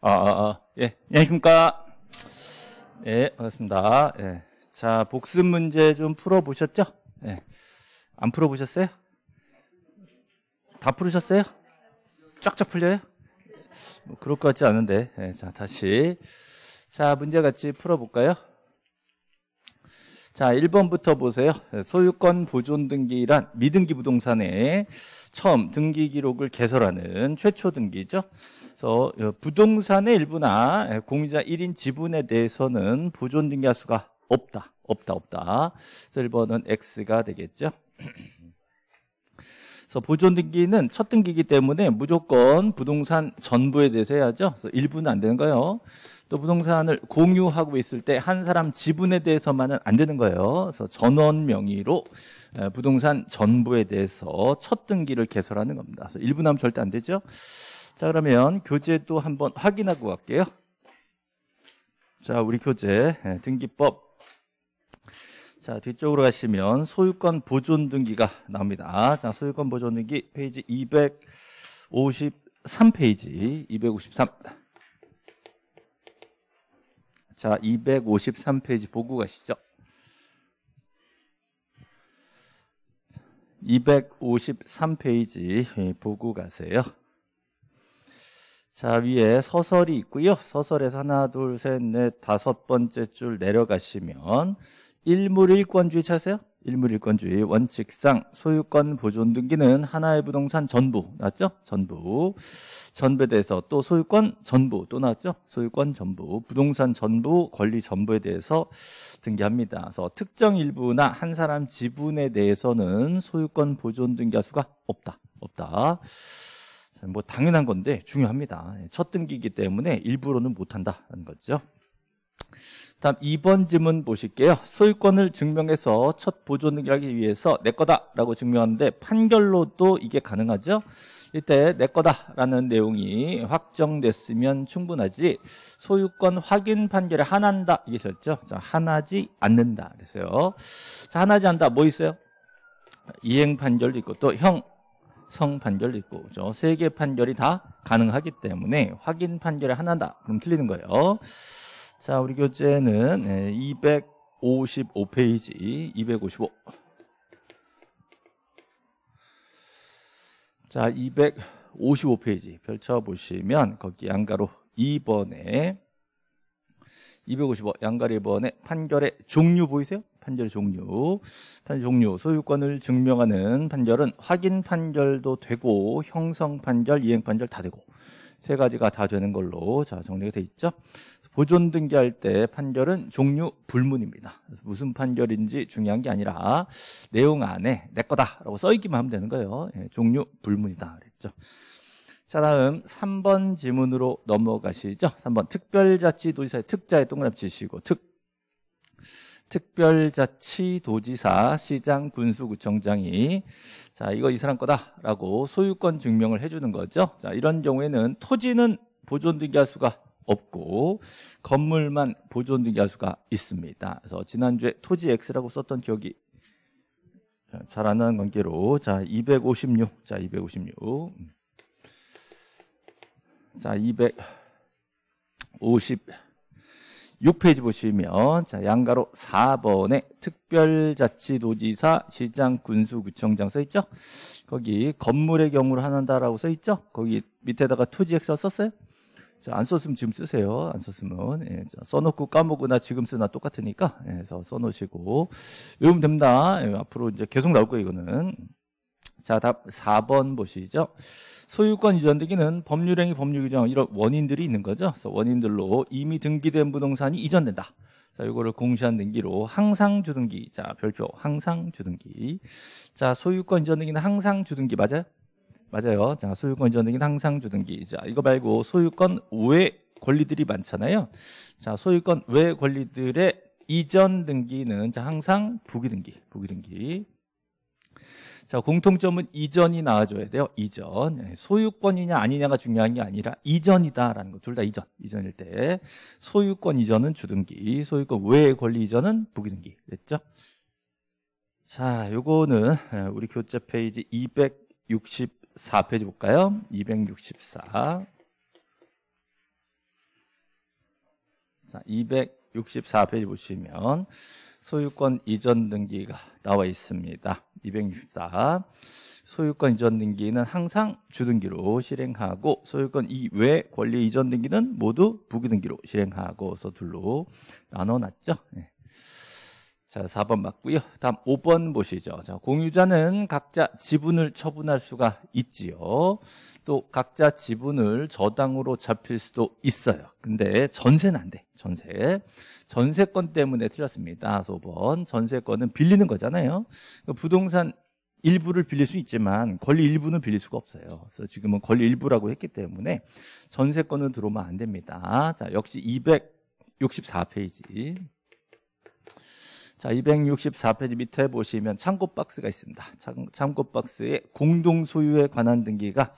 아, 아, 아, 예. 안녕하십니까. 예, 반갑습니다. 예. 자, 복습 문제 좀 풀어보셨죠? 예. 안 풀어보셨어요? 다 풀으셨어요? 쫙쫙 풀려요? 뭐 그럴 것 같지 않은데. 예, 자, 다시. 자, 문제 같이 풀어볼까요? 자, 1번부터 보세요. 예, 소유권 보존 등기란 미등기 부동산에 처음 등기 기록을 개설하는 최초 등기죠. 그래서 어, 부동산의 일부나 예, 공유자 1인 지분에 대해서는 보존 등기할수가 없다. 없다. 없다. 그래서 1번은 X가 되겠죠. 그래서 보존 등기는 첫 등기이기 때문에 무조건 부동산 전부에 대해서 해야죠. 그래서 일부는 안 되는 거예요. 또 부동산을 공유하고 있을 때 한 사람 지분에 대해서만은 안 되는 거예요. 그래서 전원 명의로 예, 부동산 전부에 대해서 첫 등기를 개설하는 겁니다. 그래서 일부 나면 절대 안 되죠. 자, 그러면 교재도 한번 확인하고 갈게요. 자, 우리 교재 예, 등기법. 자, 뒤쪽으로 가시면 소유권 보존 등기가 나옵니다. 자, 소유권 보존 등기 페이지 253페이지. 253. 자, 253페이지 보고 가시죠. 253페이지 예, 보고 가세요. 자, 위에 서설이 있고요. 서설에서 하나, 둘, 셋, 넷, 다섯 번째 줄 내려가시면 일물일권주의 찾으세요. 일물일권주의 원칙상 소유권 보존 등기는 하나의 부동산 전부 나왔죠 전부 전부에 대해서 또 소유권 전부 또나왔죠 소유권 전부 부동산 전부 권리 전부에 대해서 등기합니다. 그래서 특정 일부나 한 사람 지분에 대해서는 소유권 보존 등기할 수가 없다. 없다. 뭐 당연한 건데 중요합니다. 예, 첫 등기이기 때문에 일부러는 못한다는 거죠. 다음 2번 질문 보실게요. 소유권을 증명해서 첫 보존을 등 하기 위해서 내 거다라고 증명하는데 판결로도 이게 가능하죠? 이때 내 거다라는 내용이 확정됐으면 충분하지 소유권 확인 판결에 한한다 이게셨죠? 자, 한하지 않는다 그랬어요. 자, 한하지 않다 뭐 있어요? 이행 판결도 있고 또형 성 판결도 있고 그죠? 세개 판결이 다 가능하기 때문에 확인 판결이 하나다. 그럼 틀리는 거예요. 자, 우리 교재는 255페이지 예, 255. 자, 255페이지 펼쳐 보시면 거기 양가로 2번에 255 양가리 2번에 판결의 종류 보이세요? 판결 종류 판결 종류 소유권을 증명하는 판결은 확인 판결도 되고 형성 판결, 이행 판결 다 되고 세 가지가 다 되는 걸로 자 정리가 돼 있죠. 보존 등기할 때 판결은 종류 불문입니다. 무슨 판결인지 중요한 게 아니라 내용 안에 내 거다라고 써 있기만 하면 되는 거예요. 예, 종류 불문이다 그랬죠. 자 다음 3번 지문으로 넘어가시죠. 3번 특별자치도지사의 특자의 동그라미 치시고 특 특별자치도지사, 시장, 군수구청장이 자 이거 이 사람 거다라고 소유권 증명을 해주는 거죠. 자 이런 경우에는 토지는 보존등기할 수가 없고 건물만 보존등기할 수가 있습니다. 그래서 지난주에 토지 X라고 썼던 기억이 잘 안 나는 관계로 자 256, 자 256, 음. 자 250. 6페이지 보시면 자, 양가로 4번에 특별자치도지사 시장 군수구청장 써 있죠? 거기 건물의 경우를 하는다라고 써 있죠? 거기 밑에다가 토지액서 썼어요? 자, 안 썼으면 지금 쓰세요. 안 썼으면. 예, 자, 써놓고 까먹거나 지금 쓰나 똑같으니까. 예, 그래서 써놓으시고. 외우면 됩니다. 예, 앞으로 이제 계속 나올 거예요, 이거는. 자, 답 4번 보시죠. 소유권 이전등기는 법률행위 법률 규정 이런 원인들이 있는 거죠. 그래서 원인들로 이미 등기된 부동산이 이전된다. 자, 이거를 공시한 등기로 항상 주등기. 자, 별표 항상 주등기. 자, 소유권 이전 등기는 항상 주등기 맞아요? 맞아요. 자, 소유권 이전 등기는 항상 주등기. 자, 이거 말고 소유권 외 권리들이 많잖아요. 자, 소유권 외 권리들의 이전 등기는 자, 항상 부기 등기. 부기 등기. 자, 공통점은 이전이 나와줘야 돼요. 이전. 예, 소유권이냐 아니냐가 중요한 게 아니라 이전이다라는 거. 둘 다 이전. 이전일 때. 소유권 이전은 주등기, 소유권 외의 권리 이전은 부기등기. 됐죠? 자, 요거는 예, 우리 교재 페이지 264페이지 볼까요? 264. 자, 264페이지 보시면 소유권 이전 등기가 나와 있습니다. 264. 소유권 이전 등기는 항상 주등기로 실행하고 소유권 이외 권리 이전 등기는 모두 부기등기로 실행하고서 둘로 나눠놨죠. 네. 자, 4번 맞고요. 다음 5번 보시죠. 자, 공유자는 각자 지분을 처분할 수가 있지요. 또 각자 지분을 저당으로 잡힐 수도 있어요. 근데 전세는 안 돼. 전세. 전세권 때문에 틀렸습니다. 5번. 전세권은 빌리는 거잖아요. 그러니까 부동산 일부를 빌릴 수 있지만 권리 일부는 빌릴 수가 없어요. 그래서 지금은 권리 일부라고 했기 때문에 전세권은 들어오면 안 됩니다. 자, 역시 264페이지. 자, 264페이지 밑에 보시면 창고 박스가 있습니다. 창, 참고 박스에 공동 소유에 관한 등기가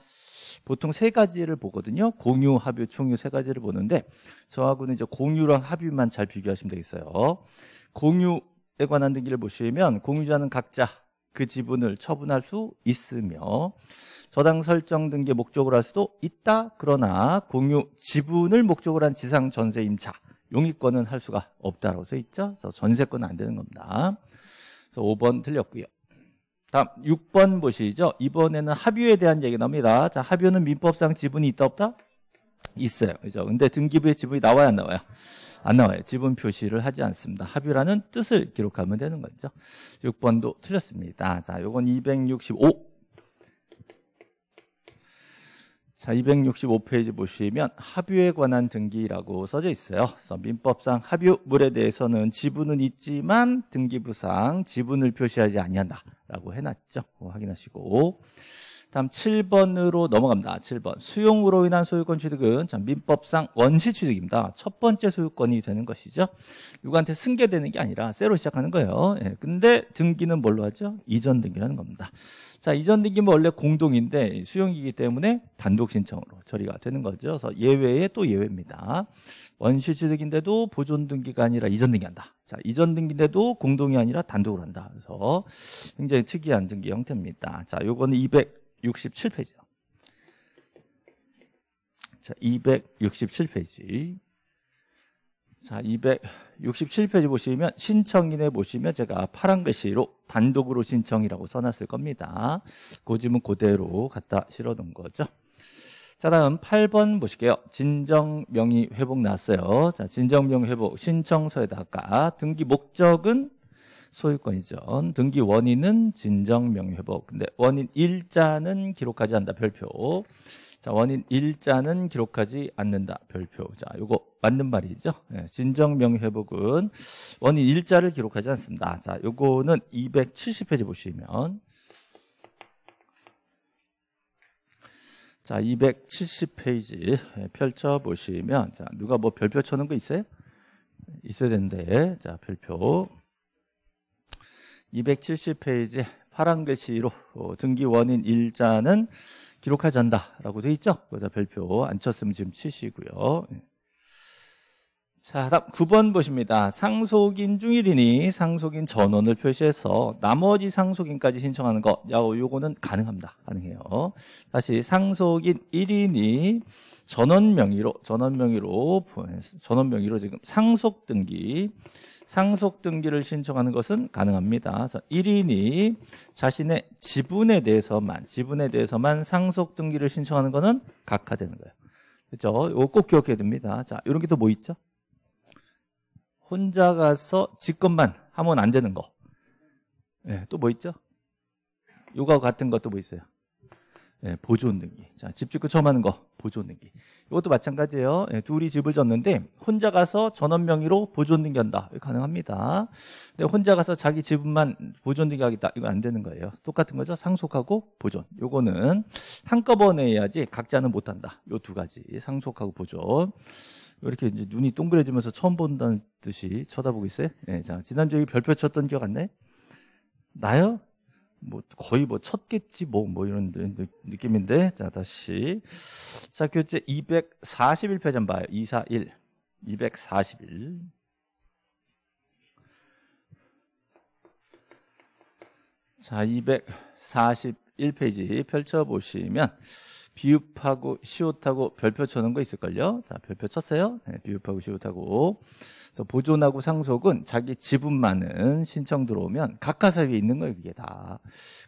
보통 세 가지를 보거든요. 공유, 합유, 총유 세 가지를 보는데 저하고는 이제 공유랑 합유만 잘 비교하시면 되겠어요. 공유에 관한 등기를 보시면 공유자는 각자 그 지분을 처분할 수 있으며 저당 설정 등기 목적으로 할 수도 있다. 그러나 공유 지분을 목적으로 한 지상 전세 임차 용익권은할 수가 없다라고 써 있죠. 그래서 전세권은 안 되는 겁니다. 그래서 5번 틀렸고요. 다음 6번 보시죠. 이번에는 합유에 대한 얘기 나옵니다. 자, 합유는 민법상 지분이 있다 없다? 있어요. 그죠? 근데 등기부에 지분이 나와야 안 나와요? 안 나와요. 지분 표시를 하지 않습니다. 합유라는 뜻을 기록하면 되는 거죠. 6번도 틀렸습니다. 자, 요건 265. 자, 265페이지 보시면 합유에 관한 등기라고 써져 있어요. 그래서 민법상 합유물에 대해서는 지분은 있지만 등기부상 지분을 표시하지 아니한다라고 해놨죠. 확인하시고 다음 7번으로 넘어갑니다. 7번. 수용으로 인한 소유권 취득은 자, 민법상 원시 취득입니다. 첫 번째 소유권이 되는 것이죠. 누구한테 승계되는 게 아니라 새로 시작하는 거예요. 예, 근데 등기는 뭘로 하죠? 이전 등기라는 겁니다. 자, 이전 등기는 원래 공동인데 수용이기 때문에 단독 신청으로 처리가 되는 거죠. 그래서 예외에 또 예외입니다. 원시 취득인데도 보존 등기가 아니라 이전 등기한다. 자, 이전 등기인데도 공동이 아니라 단독으로 한다. 그래서 굉장히 특이한 등기 형태입니다. 자, 요거는 200 267페이지요. 자, 267페이지. 자, 267페이지 보시면 신청인에 보시면 제가 파란 글씨로 단독으로 신청이라고 써놨을 겁니다. 고지문 그 그대로 갖다 실어놓은 거죠. 자, 다음 8번 보실게요. 진정명의 회복 나왔어요. 자, 진정명의 회복 신청서에다가 등기 목적은 소유권 이전 등기 원인은 진정 명예회복. 근데 원인 일자는 기록하지 않는다. 별표. 자, 원인 일자는 기록하지 않는다. 별표. 자, 요거 맞는 말이죠. 네, 진정 명예회복은 원인 일자를 기록하지 않습니다. 자, 요거는 270페이지 보시면 자, 270페이지 예, 펼쳐 보시면 자, 누가 뭐 별표 쳐는거 있어요? 있어야 되는데. 자, 별표. 270페이지 파란 글씨로 어, 등기 원인 일자는 기록하지 않다라고 돼 있죠. 그래서 별표 안 쳤으면 지금 치시고요. 예. 자, 다음 9번 보십니다. 상속인 중일이니 상속인 전원을 표시해서 나머지 상속인까지 신청하는 것. 야, 요거는 가능합니다. 가능해요. 다시 상속인 1인이 전원 명의로 전원 명의로 전원 명의로 지금 상속 등기 상속 등기를 신청하는 것은 가능합니다. 1인이 자신의 지분에 대해서만 지분에 대해서만 상속 등기를 신청하는 것은 각하되는 거예요. 그렇죠? 이거 꼭 기억해야 됩니다. 자, 이런 게 또 뭐 있죠? 혼자 가서 직 것만 하면 안 되는 거. 예, 네, 또뭐 있죠? 요거 같은 것도 뭐 있어요? 예, 보존 등기. 자, 집 짓고 처음 하는 거 보존 등기. 이것도 마찬가지예요. 예, 둘이 집을 졌는데 혼자 가서 전원 명의로 보존 등기한다. 가능합니다. 근데 혼자 가서 자기 집만 보존 등기하겠다. 이건 안 되는 거예요. 똑같은 거죠. 상속하고 보존. 요거는 한꺼번에 해야지 각자는 못 한다. 요 두 가지. 상속하고 보존. 이렇게 이제 눈이 동그래지면서 처음 본다는 듯이 쳐다보고 있어요. 예, 자, 지난주에 별표 쳤던 기억 안 나요? 나요? 뭐 거의 뭐 쳤겠지 뭐뭐 뭐 이런 느낌인데 자 다시 자 교재 241페이지 봐요 241 241 자, 241페이지 펼쳐보시면 비읍하고 시옷하고 별표 쳐놓은 거 있을걸요? 자, 별표 쳤어요? 네, 비읍하고 시옷하고. 그래서 보존하고 상속은 자기 지분만은 신청 들어오면 각하사유에 있는 거예요, 그게 다.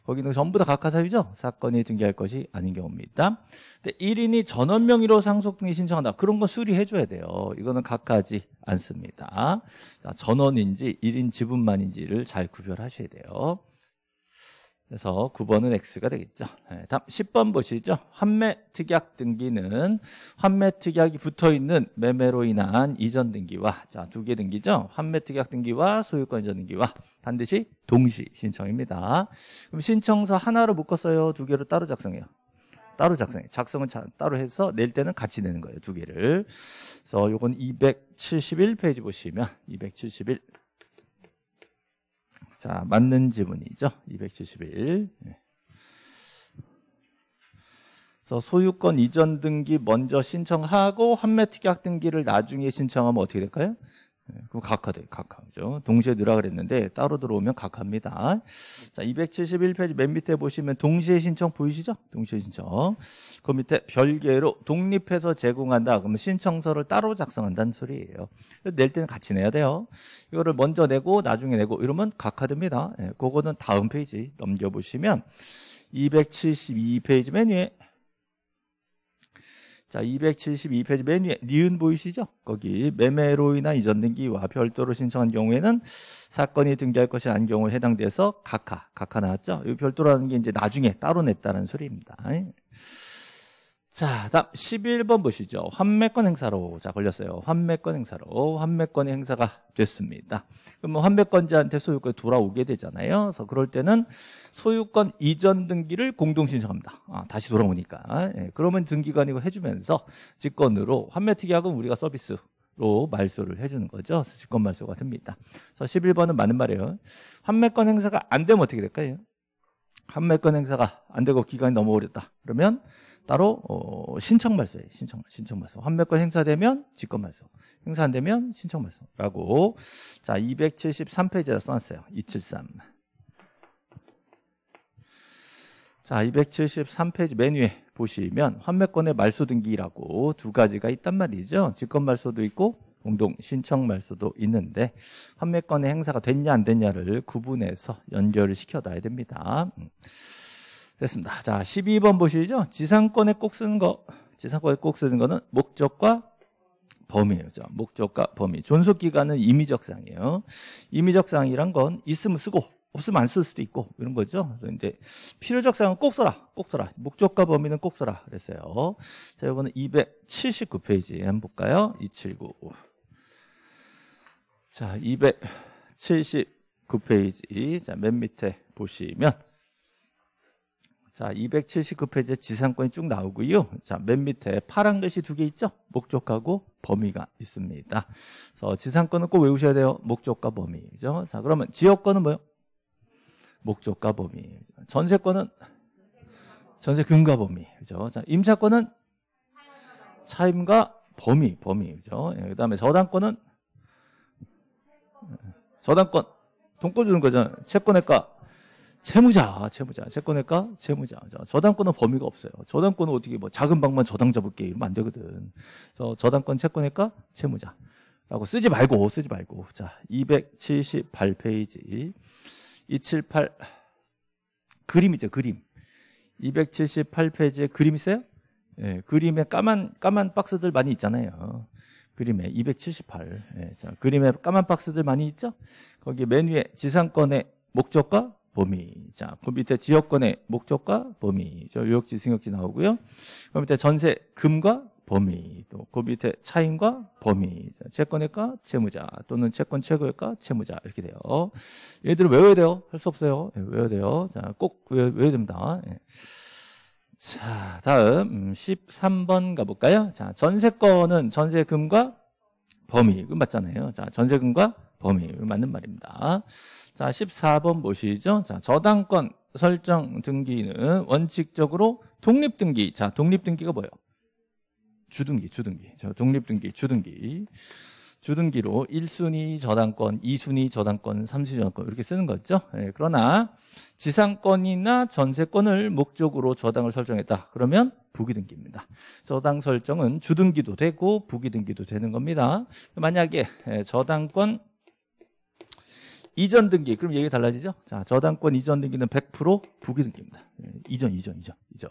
거기는 전부 다 각하사유죠? 사건이 등기할 것이 아닌 경우입니다. 근데 1인이 전원 명의로 상속 등기 신청한다. 그런 거 수리해줘야 돼요. 이거는 각하지 않습니다. 자, 전원인지 1인 지분만인지를 잘 구별하셔야 돼요. 그래서 9번은 X가 되겠죠. 네, 다음 10번 보시죠. 환매 특약 등기는 환매 특약이 붙어 있는 매매로 인한 이전 등기와 자, 두 개 등기죠. 환매 특약 등기와 소유권 이전 등기와 반드시 동시 신청입니다. 그럼 신청서 하나로 묶었어요. 두 개로 따로 작성해요. 따로 작성해. 작성은 자, 따로 해서 낼 때는 같이 내는 거예요. 두 개를. 그래서 요건 271페이지 보시면 271 자, 맞는 지문이죠. 271. 예. 그래서 소유권 이전 등기 먼저 신청하고 환매 특약 등기를 나중에 신청하면 어떻게 될까요? 예, 그럼 각하돼요. 각하죠. 동시에 넣으라 그랬는데 따로 들어오면 각합니다. 자, 271페이지 맨 밑에 보시면 동시에 신청 보이시죠? 동시에 신청. 그 밑에 별개로 독립해서 제공한다. 그러면 신청서를 따로 작성한다는 소리예요. 낼 때는 같이 내야 돼요. 이거를 먼저 내고 나중에 내고 이러면 각하됩니다. 예, 그거는 다음 페이지 넘겨보시면 272페이지 맨 위에 자, 272페이지 맨 위에 니은 보이시죠? 거기 매매로 인한 이전 등기와 별도로 신청한 경우에는 사건이 등기할 것이 아닌 경우에 해당돼서 각하, 각하 나왔죠? 이 별도라는 게 이제 나중에 따로 냈다는 소리입니다. 자, 다음 11번 보시죠. 환매권 행사로 자 걸렸어요. 환매권 행사로 환매권 행사가 됐습니다. 그럼 뭐 환매권자한테 소유권이 돌아오게 되잖아요. 그래서 그럴 때는 소유권 이전 등기를 공동 신청합니다. 아, 다시 돌아오니까. 예, 그러면 등기관이고 해주면서 직권으로 환매특약은 우리가 서비스 로 말소를 해주는 거죠. 직권 말소가 됩니다. 그래서 11번은 많은 말이에요. 환매권 행사가 안 되면 어떻게 될까요? 환매권 행사가 안 되고 기간이 너무 오렸다. 그러면 따로 어, 신청 말소예요 신청 신청 발서. 환매권 행사되면 직권 말소. 행사 안 되면 신청 말소라고 자, 2 7 3페이지에써 놨어요. 273. 자, 273페이지 메뉴에 보시면 환매권의 말소 등기라고 두 가지가 있단 말이죠. 직권 말소도 있고 공동 신청 말소도 있는데 환매권의 행사가 됐냐 안 됐냐를 구분해서 연결을 시켜 놔야 됩니다. 음. 됐습니다. 자, 12번 보시죠. 지상권에 꼭 쓰는 거, 지상권에 꼭 쓰는 거는 목적과 범위예요. 자, 목적과 범위. 존속 기간은 임의적 사항이에요. 임의적 사항이란 건 있으면 쓰고 없으면 안 쓸 수도 있고 이런 거죠. 그런데 필요적 사항은 꼭 써라. 꼭 써라. 목적과 범위는 꼭 써라. 그랬어요. 자, 이거는 279페이지 한번 볼까요? 279. 자, 279페이지. 자, 맨 밑에 보시면 자, 279페이지에 지상권이 쭉 나오고요. 자, 맨 밑에 파란 글씨 두 개 있죠? 목적하고 범위가 있습니다. 그래서 지상권은 꼭 외우셔야 돼요. 목적과 범위. 그죠? 자, 그러면 지역권은 뭐요? 목적과 범위. 전세권은 전세 근과 범위. 그죠? 자, 임차권은 차임과 범위, 범위. 그죠? 예, 그 다음에 저당권은 예, 저당권. 돈꿔 주는 거죠 채권의가 채무자, 채무자, 채권의가 채무자. 자, 저당권은 범위가 없어요. 저당권은 어떻게 뭐 작은 방만 저당 잡을게 이러면 안 되거든. 저 저당권 채권의가 채무자. 라고 쓰지 말고 쓰지 말고. 자, 278페이지. 278 그림이죠, 그림. 278페이지에 그림 있어요? 예, 그림에 까만 까만 박스들 많이 있잖아요. 그림에 278. 예, 자, 그림에 까만 박스들 많이 있죠? 거기 맨 위에 지상권의 목적과 범위. 자, 그 밑에 지역권의 목적과 범위. 저 유역지, 승역지 나오고요. 그 밑에 전세, 금과 범위. 또그 밑에 차인과 범위. 채권액과 채무자 또는 채권 최고액과 채무자 이렇게 돼요. 얘들을 외워야 돼요. 할 수 없어요. 네, 외워야 돼요. 자, 꼭 외워, 야 됩니다. 네. 자, 다음 13번 음, 가볼까요? 자, 전세권은 전세금과 범위. 그 맞잖아요. 자, 전세금과 범위. 맞는 말입니다. 자, 14번 보시죠. 자, 저당권 설정 등기는 원칙적으로 독립 등기. 자, 독립 등기가 뭐예요? 주등기, 주등기. 저 독립 등기, 주등기. 주등기로 1순위 저당권, 2순위 저당권, 3순위 저당권 이렇게 쓰는 거죠. 예, 그러나 지상권이나 전세권을 목적으로 저당을 설정했다. 그러면 부기등기입니다. 저당 설정은 주등기도 되고 부기등기도 되는 겁니다. 만약에 예, 저당권 이전 등기 그럼 얘기 달라지죠? 자 저당권 이전 등기는 100% 부기 등기입니다. 예, 이전 이전 이전 이전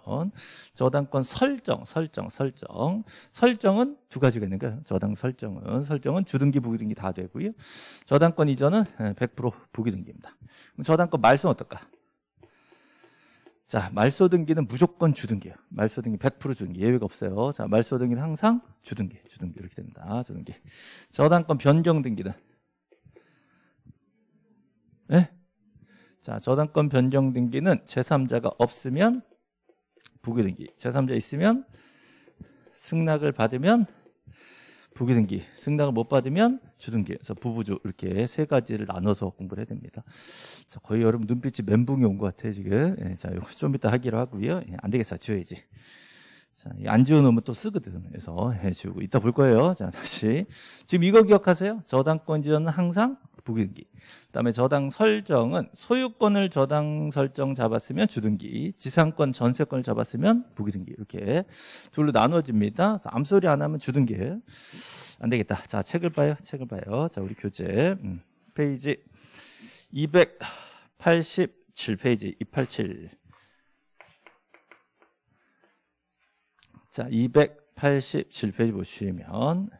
저당권 설정 설정 설정 설정은 두 가지가 있는 거예요. 저당 설정은 설정은 주등기 부기등기 다 되고요. 저당권 이전은 100% 예, 부기등기입니다. 그럼 저당권 말소 는 어떨까? 자, 말소 등기는 무조건 주등기예요. 말소 등기 100% 주등기 예외가 없어요. 자, 말소 등기는 항상 주등기, 주등기 이렇게 됩니다. 주등기. 저당권 변경 등기는 네? 자, 저당권 변경 등기는 제3자가 없으면 부기 등기, 제3자 있으면 승낙을 받으면 부기 등기, 승낙을 못 받으면 주등기. 그래서 부부주 이렇게 세 가지를 나눠서 공부를 해야 됩니다. 자, 거의 여러분 눈빛이 멘붕이 온 것 같아요, 지금. 예, 자, 이거 좀 이따 하기로 하고요. 예, 안 되겠어, 지워야지. 자, 안 지워놓으면 또 쓰거든. 그래서 예, 지고 이따 볼 거예요. 자, 다시. 지금 이거 기억하세요? 저당권 지원은 항상 부기기. 등 그다음에 저당 설정은 소유권을 저당 설정 잡았으면 주등기, 지상권 전세권을 잡았으면 부기등기 이렇게 둘로 나눠집니다. 암소리 안 하면 주등기. 안 되겠다. 자 책을 봐요, 책을 봐요. 자 우리 교재 음, 페이지 287페이지 287. 자 287페이지 보시면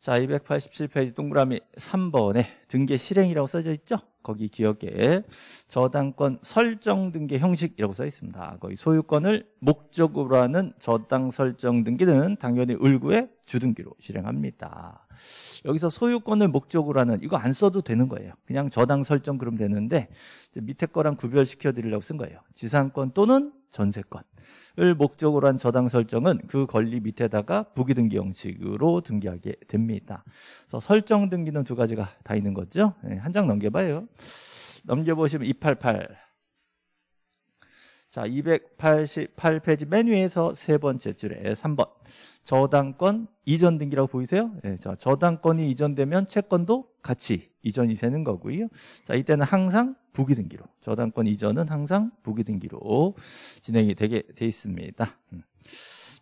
자, 287페이지 동그라미 3번에 등계 실행이라고 써져 있죠? 거기 기억에 저당권 설정 등계 형식이라고 써 있습니다. 거기 소유권을 목적으로 하는 저당 설정 등기는 당연히 을구의 주등기로 실행합니다. 여기서 소유권을 목적으로 하는 이거 안 써도 되는 거예요. 그냥 저당 설정 그럼 되는데 밑에 거랑 구별시켜 드리려고 쓴 거예요. 지상권 또는 전세권을 목적으로 한 저당 설정은 그 권리 밑에다가 부기등기 형식으로 등기하게 됩니다. 그래서 설정 등기는 두 가지가 다 있는 거죠. 네, 예, 한장 넘겨봐요. 넘겨보시면 288. 자, 288페이지 맨 위에서 세 번째 줄에 3번. 저당권 이전 등기라고 보이세요? 네, 자, 저당권이 이전되면 채권도 같이 이전이 되는 거고요. 자, 이때는 항상 부기 등기로 저당권 이전은 항상 부기 등기로 진행이 되게 돼 있습니다. 음.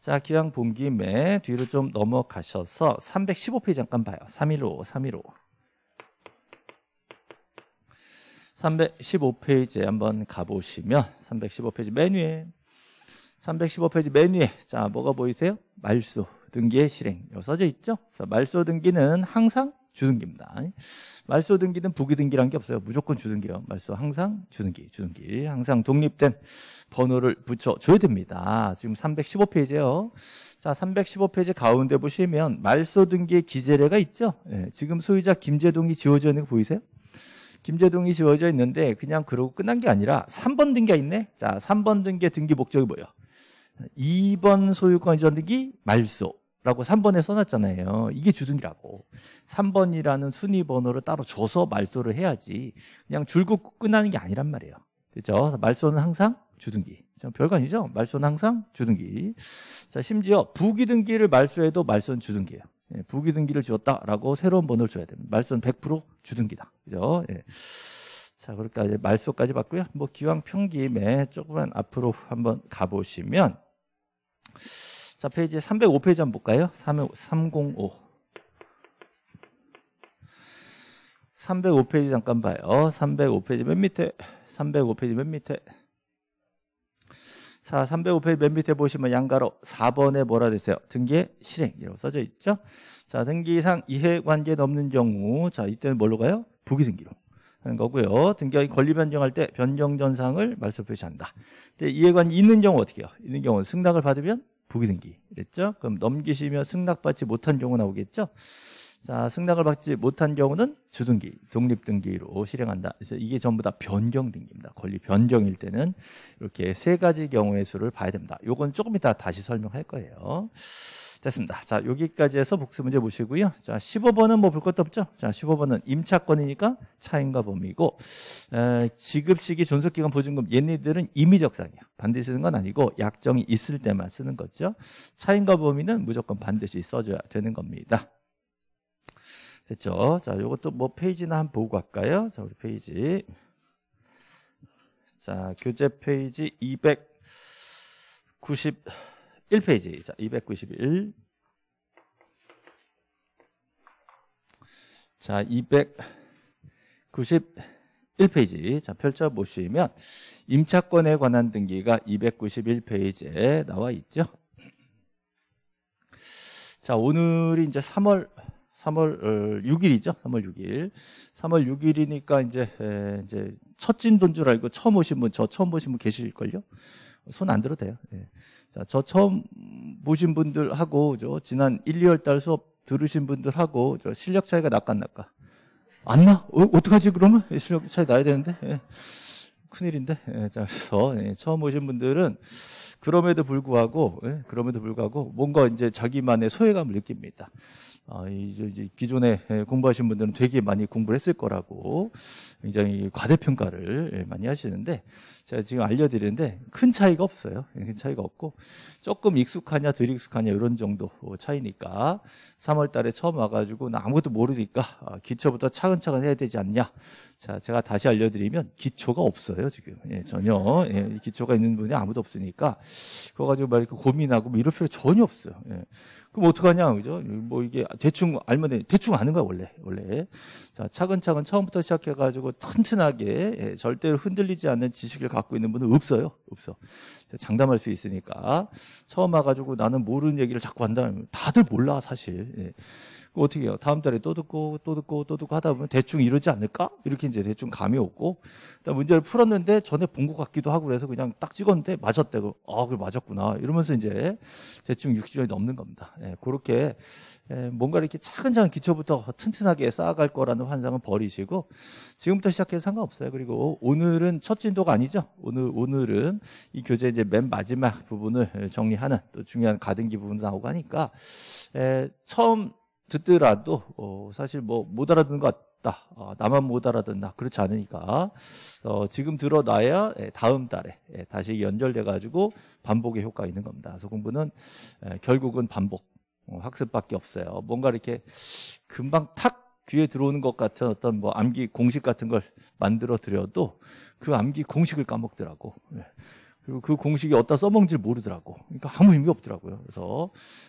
자, 기왕 본 김에 뒤로 좀 넘어가셔서 315페이지 잠깐 봐요. 315, 315. 315페이지에 한번 가보시면 315페이지 메뉴에 315페이지 맨 위에 자 뭐가 보이세요? 말소 등기의 실행 여기 써져 있죠? 그래서 말소 등기는 항상 주등기입니다. 말소 등기는 부기 등기란 게 없어요. 무조건 주등기요. 말소 항상 주등기, 주등기. 항상 독립된 번호를 붙여 줘야 됩니다. 지금 3 1 5페이지요 자, 315페이지 가운데 보시면 말소 등기의 기재례가 있죠. 예, 지금 소유자 김재동이 지워져 있는 거 보이세요? 김재동이 지워져 있는데 그냥 그러고 끝난 게 아니라 3번 등기가 있네. 자, 3번 등기의 등기 목적이 뭐예요? 2번 소유권 이전등기 말소라고 3번에 써놨잖아요. 이게 주등기라고 3번이라는 순위 번호를 따로 줘서 말소를 해야지 그냥 줄곧 끝나는 게 아니란 말이에요. 그죠? 말소는 항상 주등기. 별관이죠? 말소는 항상 주등기. 자, 심지어 부기등기를 말소해도 말소는 주등기예요. 예, 부기등기를 주었다라고 새로운 번호를 줘야 됩니다. 말소는 100% 주등기다. 그죠? 예. 자, 그러니까 이제 말소까지 봤고요. 뭐 기왕 평김에 조금만 앞으로 한번 가보시면 자, 페이지 305페이지 한번 볼까요? 305. 305페이지 잠깐 봐요. 305페이지 맨 밑에, 305페이지 맨 밑에. 자, 305페이지 맨 밑에 보시면 양가로 4번에 뭐라 됐세요 등기의 실행 이라고 써져 있죠? 자, 등기상 이해관계 넘는 경우, 자, 이때는 뭘로 가요? 부기등기로. 하는 거고요. 등기이 권리 변경할 때 변경 전상을 말소 표시한다. 근데 이해관이 있는 경우 어떻게 해요? 있는 경우는 승낙을 받으면 부기 등기 됐죠? 그럼 넘기시면 승낙받지 못한 경우 나오겠죠? 자, 승낙을 받지 못한 경우는 주등기, 독립등기로 실행한다. 그래서 이게 전부 다 변경등기입니다. 권리 변경일 때는 이렇게 세 가지 경우의 수를 봐야 됩니다. 요건 조금 이따 다시 설명할 거예요. 됐습니다. 자, 여기까지 해서 복습 문제 보시고요. 자, 15번은 뭐 볼 것도 없죠? 자, 15번은 임차권이니까 차인과 범위고, 에, 지급시기 존속기간 보증금 얘네들은 임의적상이야. 반드시 쓰는 건 아니고 약정이 있을 때만 쓰는 거죠. 차인과 범위는 무조건 반드시 써줘야 되는 겁니다. 됐죠? 자, 이것도 뭐 페이지나 한번 보고 갈까요? 자, 우리 페이지. 자, 교재 페이지 290. 1페이지. 자, 291. 자, 291페이지. 자, 펼쳐보시면 임차권에 관한 등기가 291페이지에 나와 있죠. 자, 오늘이 이제 3월 3월 6일이죠. 어, 3월 6일. 3월 6일이니까 이제 에, 이제 첫 진도인 줄 알고 처음 오신 분, 저 처음 보신 분 계실걸요? 손 안 들어도 돼요. 예. 자, 저 처음 보신 분들하고 저 지난 1, 2월 달 수업 들으신 분들하고 저 실력 차이가 낙간 날까? 안 나? 어, 어떡하지 그러면? 실력 차이 나야 되는데. 예. 큰일인데. 예, 자, 그래서 예, 처음 오신 분들은 그럼에도 불구하고 예, 그럼에도 불구하고 뭔가 이제 자기만의 소외감을 느낍니다. 어, 이제 기존에 예, 공부하신 분들은 되게 많이 공부를 했을 거라고 굉장히 과대평가를 예, 많이 하시는데 제가 지금 알려드리는데 큰 차이가 없어요. 예, 큰 차이가 없고 조금 익숙하냐 덜 익숙하냐 이런 정도 차이니까 3월 달에 처음 와가지고 아무것도 모르니까 아, 기초부터 차근차근 해야 되지 않냐. 자, 제가 다시 알려드리면 기초가 없어요, 지금. 예, 전혀. 예, 기초가 있는 분이 아무도 없으니까 그거 가지고 막 이렇게 고민하고 뭐 이럴 필요 전혀 없어요. 예. 그럼 어떡하냐, 그죠? 뭐 이게 대충 알면 돼. 대충 아는 거야, 원래. 원래. 자, 차근차근 처음부터 시작해가지고 튼튼하게, 예, 절대로 흔들리지 않는 지식을 갖고 있는 분은 없어요. 없어. 장담할 수 있으니까. 처음 와가지고 나는 모르는 얘기를 자꾸 한다면 다들 몰라, 사실. 예. 어떻게 해요? 다음 달에 또 듣고 또 듣고 또 듣고 하다 보면 대충 이러지 않을까? 이렇게 이제 대충 감이 오고 문제를 풀었는데 전에 본 것 같기도 하고 그래서 그냥 딱 찍었는데 맞았대고 아, 그걸 맞았구나 이러면서 이제 대충 60점이 넘는 겁니다. 예, 그렇게 예, 뭔가 이렇게 차근차근 기초부터 튼튼하게 쌓아갈 거라는 환상은 버리시고 지금부터 시작해서 상관없어요. 그리고 오늘은 첫 진도가 아니죠. 오늘 오늘은 이 교재 이제 맨 마지막 부분을 정리하는 또 중요한 가등기 부분도 나오고 하니까 에, 예, 처음 듣더라도 어, 사실 뭐 못 알아듣는 것 같다. 어, 나만 못 알아듣나 그렇지 않으니까 어, 지금 들어놔야 예, 다음 달에 예, 다시 연결돼 가지고 반복의 효과가 있는 겁니다. 그래서 공부는 예, 결국은 반복 어, 학습밖에 없어요. 뭔가 이렇게 금방 탁 귀에 들어오는 것 같은 어떤 뭐 암기 공식 같은 걸 만들어 드려도 그 암기 공식을 까먹더라고. 예. 그리고 그 공식이 어디다 써먹는지 모르더라고. 그러니까 아무 의미 없더라고요. 그래서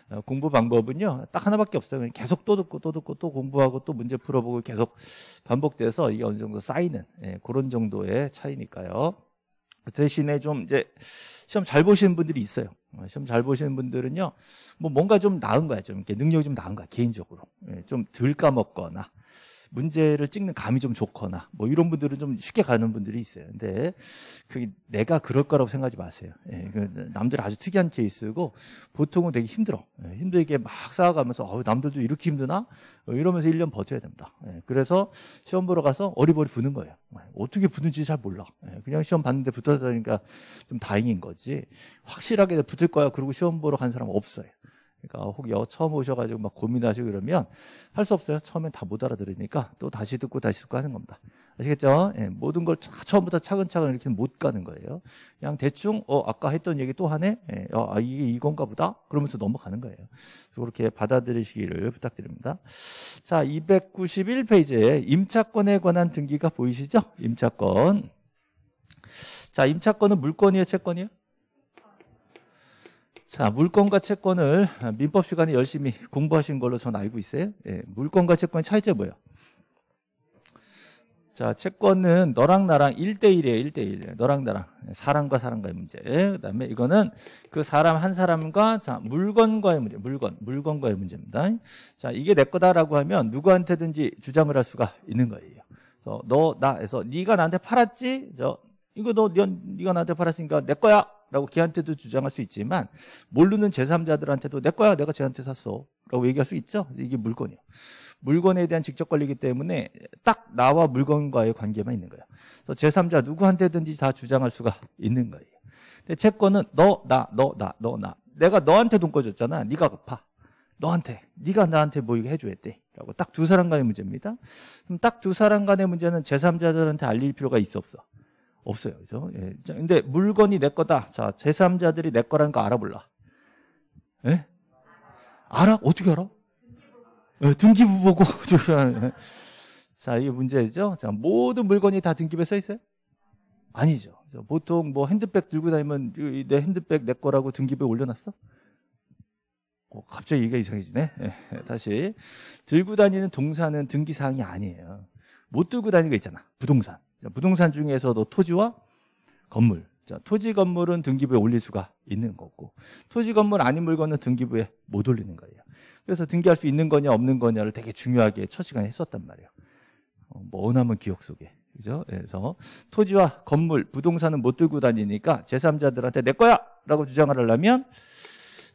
어, 공부 방법은요. 딱 하나밖에 없어요. 계속 또 듣고 또 듣고 또 공부하고 또 문제 풀어보고 계속 반복돼서 이게 어느 정도 쌓이는 예, 그런 정도의 차이니까요. 그 대신에 좀 이제 시험 잘 보시는 분들이 있어요. 어, 시험 잘 보시는 분들은요, 뭐 뭔가 좀 나은 거야. 좀 이렇게 능력이 좀 나은 거야. 개인적으로. 예, 좀덜 까먹거나, 문제를 찍는 감이 좀 좋거나 뭐 이런 분들은 좀 쉽게 가는 분들이 있어요. 근데 그게 내가 그럴 거라고 생각하지 마세요. 예, 그 남들 아주 특이한 케이스고 보통은 되게 힘들어. 예, 힘들게 막 쌓아가면서 어, 남들도 이렇게 힘드나? 어, 이러면서 1년 버텨야 됩니다. 예, 그래서 시험 보러 가서 어리버리 부는 거예요. 예, 어떻게 부는지 잘 몰라. 예, 그냥 시험 봤는데 붙었다니까 좀 다행인 거지. 확실하게 붙을 거야. 그리고 시험 보러 간 사람 없어요. 그러니까 혹 여, 처음 오셔가지고 막 고민하시고 이러면 할 수 없어요. 처음엔 다 못 알아들으니까 또 다시 듣고 다시 듣고 하는 겁니다. 아시겠죠? 예, 모든 걸 처음부터 차근차근 이렇게 못 가는 거예요. 그냥 대충 어 아까 했던 얘기 또 하네. 예, 어, 아, 이게 이건가 보다. 그러면서 넘어가는 거예요. 그렇게 받아들이시기를 부탁드립니다. 자, 291페이지에 임차권에 관한 등기가 보이시죠? 임차권. 자, 임차권은 물건이에요, 채권이에요? 자, 물권과 채권을 민법 시간에 열심히 공부하신 걸로 전 알고 있어요. 예, 물권과 채권의 차이점 이 뭐예요? 자, 채권은 너랑 나랑 1대1이에요, 1대1. 너랑 나랑. 사람과 사람과의 문제. 그 다음에 이거는 그 사람 한 사람과, 자, 물건과의 문제, 물건, 물건과의 문제입니다. 자, 이게 내 거다라고 하면 누구한테든지 주장을 할 수가 있는 거예요. 너, 나, 에서 네가 나한테 팔았지? 저, 이거 너, 네가 나한테 팔았으니까 내 거야. 라고 걔한테도 주장할 수 있지만 모르는 제3자들한테도 내 거야 내가 쟤한테 샀어 라고 얘기할 수 있죠 이게 물건이에요 물건에 대한 직접 관리이기 때문에 딱 나와 물건과의 관계만 있는 거예요 그래서 제3자 누구한테든지 다 주장할 수가 있는 거예요 근데 채권은 너 나 너 나 너 나 내가 너한테 돈 꺼줬잖아 네가 갚아 너한테 네가 나한테 뭐이게 해줘야 돼 라고 딱 두 사람 간의 문제입니다 그럼 딱 두 사람 간의 문제는 제3자들한테 알릴 필요가 있어 없어 없어요. 그죠? 예. 근데 물건이 내 거다. 자, 제3자들이 내 거라는 거 알아 볼라 예? 알아? 어떻게 알아? 예, 등기부 보고. 예. 자, 이게 문제죠. 자, 모든 물건이 다 등기부에 써 있어요? 아니죠. 보통 뭐 핸드백 들고 다니면 내 핸드백 내 거라고 등기부에 올려놨어? 어, 갑자기 얘기가 이상해지네. 예, 예, 다시. 들고 다니는 동사는 등기사항이 아니에요. 못 들고 다니는 거 있잖아. 부동산. 부동산 중에서도 토지와 건물. 자, 토지 건물은 등기부에 올릴 수가 있는 거고 토지 건물 아닌 물건은 등기부에 못 올리는 거예요. 그래서 등기할 수 있는 거냐 없는 거냐를 되게 중요하게 첫 시간에 했었단 말이에요. 어, 머나면 뭐 기억 속에. 그죠? 그래서 토지와 건물, 부동산은 못 들고 다니니까 제3자들한테 내 거야! 라고 주장을 하려면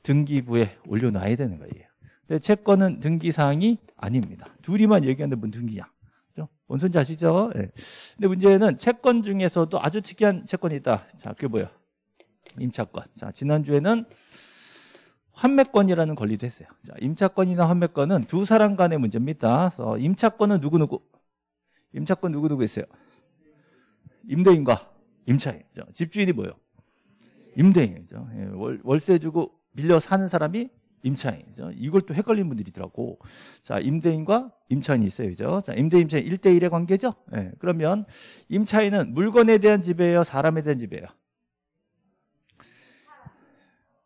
등기부에 올려놔야 되는 거예요. 근데 채권은 등기사항이 아닙니다. 둘이만 얘기하는데 뭔 등기냐? 그죠? 뭔 소리인지 아시죠? 예. 근데 문제는 채권 중에서도 아주 특이한 채권이 있다. 자, 그게 뭐예요 임차권. 자, 지난주에는 환매권이라는 권리도 했어요. 자, 임차권이나 환매권은 두 사람 간의 문제입니다. 그래서 임차권은 누구누구? 임차권 누구누구 있어요? 임대인과 임차인. 자, 집주인이 뭐예요? 임대인이죠. 예, 월, 월세 주고 빌려 사는 사람이 임차인이죠. 이걸 또 헷갈리는 분들이 있더라고. 자, 임대인과 임차인이 있어요. 그죠? 자, 임대 임차인 1대 1의 관계죠? 예. 네, 그러면 임차인은 물건에 대한 지배예요, 사람에 대한 지배예요?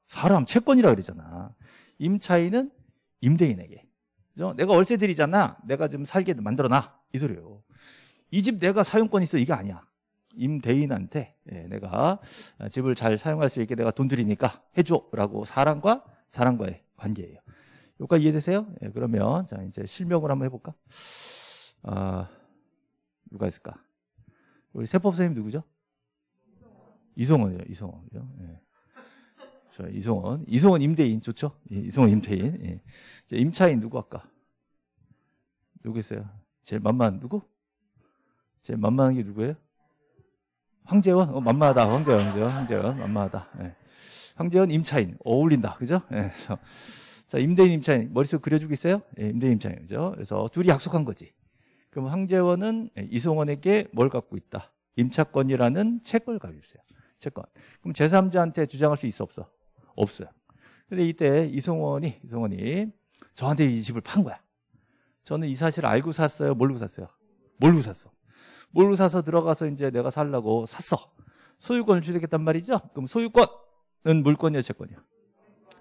사람 채권이라 그러잖아. 임차인은 임대인에게. 그죠? 내가 월세 드리잖아. 내가 지금 살게 만들어 놔. 이 소리예요. 이 집 내가 사용권이 있어 이게 아니야. 임대인한테 예, 내가 집을 잘 사용할 수 있게 내가 돈 드리니까 해줘라고 사람과 사람과의 관계예요. 여기까지 이해되세요? 예, 그러면 자 이제 실명을 한번 해볼까? 아 누가 있을까? 우리 세법 선생님 누구죠? 이성원이요, 이성원이요. 예. 저 이성원, 이성원 임대인 좋죠? 예, 이성원 임대인. 예. 임차인 누구 아까? 누구 있어요? 제일 만만 누구? 제일 만만한 게 누구예요? 황재원? 어, 만만하다. 황재원, 황재원, 황재원, 만만하다. 예. 황재현 임차인 어울린다 그죠? 예, 그래서 자 임대인 임차인 머릿속 그려주겠어요? 예, 임대인 임차인 그죠? 그래서 둘이 약속한 거지. 그럼 황재원은 예, 이송원에게 뭘 갖고 있다? 임차권이라는 채권을 갖고 있어요. 채권. 그럼 제3자한테 주장할 수 있어 없어? 없어요. 근데 이때 이송원이 이송원이 저한테 이 집을 판 거야. 저는 이 사실을 알고 샀어요. 모르고 샀어요. 모르고 샀어. 모르고 사서 들어가서 이제 내가 살라고 샀어. 소유권을 취득했단 말이죠. 그럼 소유권 물건이야제 건이요?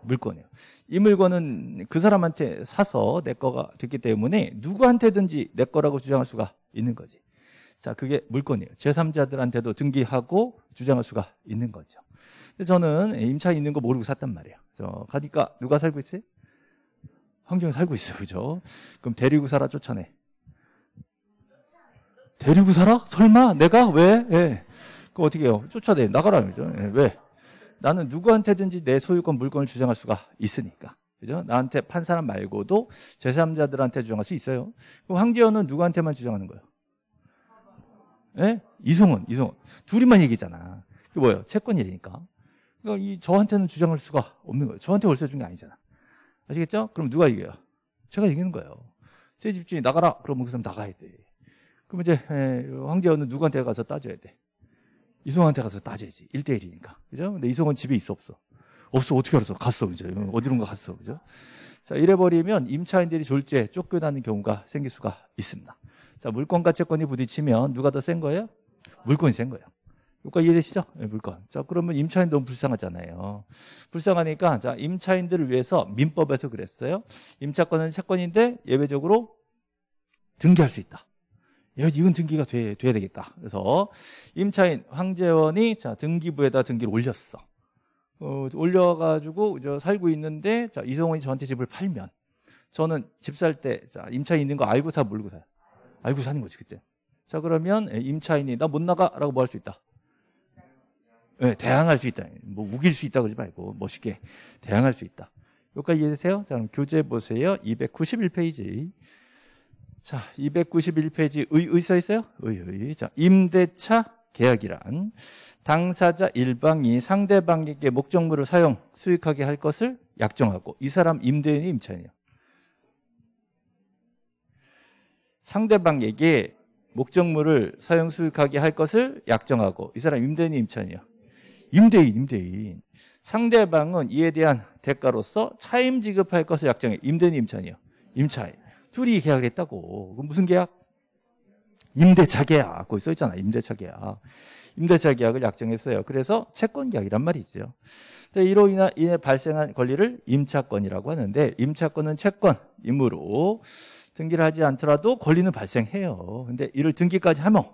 물건이요. 이 물건은 그 사람한테 사서 내 거가 됐기 때문에 누구한테든지 내 거라고 주장할 수가 있는 거지. 자, 그게 물건이에요. 제3자들한테도 등기하고 주장할 수가 있는 거죠. 저는 임차 있는 거 모르고 샀단 말이에요. 그래서 가니까 누가 살고 있어요 황정이 살고 있어, 그죠? 그럼 데리고 살아 쫓아내. 데리고 살아? 설마? 내가? 왜? 예. 그 어떻게 해요? 쫓아내. 나가라, 그죠? 예. 왜? 나는 누구한테든지 내 소유권 물건을 주장할 수가 있으니까. 그죠? 나한테 판 사람 말고도 제3자들한테 주장할 수 있어요. 그럼 황재현은 누구한테만 주장하는 거예요? 예? 이송은, 이송은. 둘이만 얘기잖아. 그 뭐예요? 채권이니까. 일 그러니까 이 저한테는 주장할 수가 없는 거예요. 저한테 월세 준 게 아니잖아. 아시겠죠? 그럼 누가 이겨요? 제가 이기는 거예요. 새 집주인이 나가라. 그러면 그 사람 나가야 돼. 그럼 이제 예, 황재현은 누구한테 가서 따져야 돼. 이성한테 가서 따져야지. 1대1이니까. 그죠? 근데 이성은 집에 있어, 없어? 없어. 어떻게 알았어? 갔어. 그죠? 어디론가 갔어. 그죠? 자, 이래버리면 임차인들이 졸지에 쫓겨나는 경우가 생길 수가 있습니다. 자, 물권과 채권이 부딪히면 누가 더 센 거예요? 물권이센 거예요. 물건 이해되시죠? 네, 예, 물건. 자, 그러면 임차인 너무 불쌍하잖아요. 불쌍하니까, 자, 임차인들을 위해서 민법에서 그랬어요. 임차권은 채권인데 예외적으로 등기할 수 있다. 이건 등기가 돼, 돼야 되겠다. 그래서 임차인 황재원이 자 등기부에다 등기를 올렸어. 어, 올려가지고 저 살고 있는데 자이성원이 저한테 집을 팔면 저는 집 살 때자 임차인 있는 거 알고 사몰르고 사요. 알고 사는 거지 그때. 자 그러면 예, 임차인이 나 못 나가라고 뭐 할 수 있다. 네, 대항할 수 있다. 뭐 우길 수 있다 그러지 말고 멋있게 대항할 수 있다. 여기까지 이해되세요? 자 그럼 교재 보세요. 291페이지. 자, 291페이지 의, 의써 있어요? 의, 의. 자, 임대차 계약이란 당사자 일방이 상대방에게 목적물을 사용, 수익하게 할 것을 약정하고 이 사람 임대인이 임차인이요. 상대방에게 목적물을 사용, 수익하게 할 것을 약정하고 이 사람 임대인이 임차인이요. 임대인, 임대인. 상대방은 이에 대한 대가로서 차임 지급할 것을 약정해. 임대인, 임차인이요. 임차인. 둘이 계약을 했다고. 무슨 계약? 임대차 계약. 거기 써 있잖아. 임대차 계약. 임대차 계약을 약정했어요. 그래서 채권 계약이란 말이죠. 이로 인해 발생한 권리를 임차권이라고 하는데 임차권은 채권임므로 등기를 하지 않더라도 권리는 발생해요. 근데 이를 등기까지 하면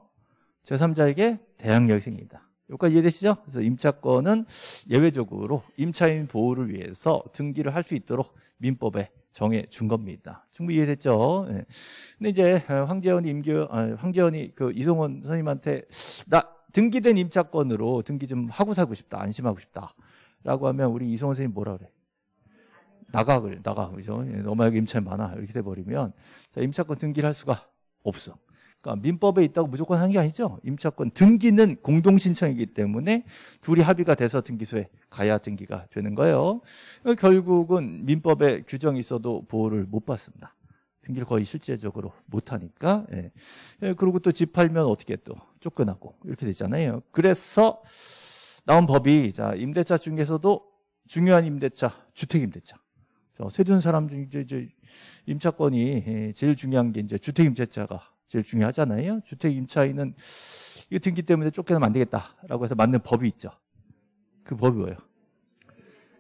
제3자에게 대항력이 생깁니다. 여기까지 이해되시죠? 그래서 임차권은 예외적으로 임차인 보호를 위해서 등기를 할 수 있도록 민법에 정해 준 겁니다. 충분히 이해됐죠? 네. 근데 이제 어, 황재현이 임교 아, 황재현이 그 이성원 선생님한테 나 등기된 임차권으로 등기 좀 하고 살고 싶다. 안심하고 싶다. 라고 하면 우리 이성원 선생님 뭐라 그래? 나가 그래. 나가. 그죠? 예, 너만 여기 임차인 많아. 이렇게 돼 버리면 임차권 등기를 할 수가 없어. 그러니까 민법에 있다고 무조건 하는 게 아니죠. 임차권 등기는 공동 신청이기 때문에 둘이 합의가 돼서 등기소에 가야 등기가 되는 거예요. 그러니까 결국은 민법에 규정이 있어도 보호를 못 받습니다. 등기를 거의 실제적으로 못하니까 예. 예, 그리고 또 집 팔면 어떻게 또 쫓겨나고 이렇게 되잖아요 그래서 나온 법이 자 임대차 중에서도 중요한 임대차 주택임대차 세둔 사람 중에 이제 임차권이 예, 제일 중요한 게 이제 주택임대차가 제일 중요하잖아요. 주택 임차인은 이거 등기 때문에 쫓겨나면 안 되겠다라고 해서 맞는 법이 있죠. 그 법이 뭐예요?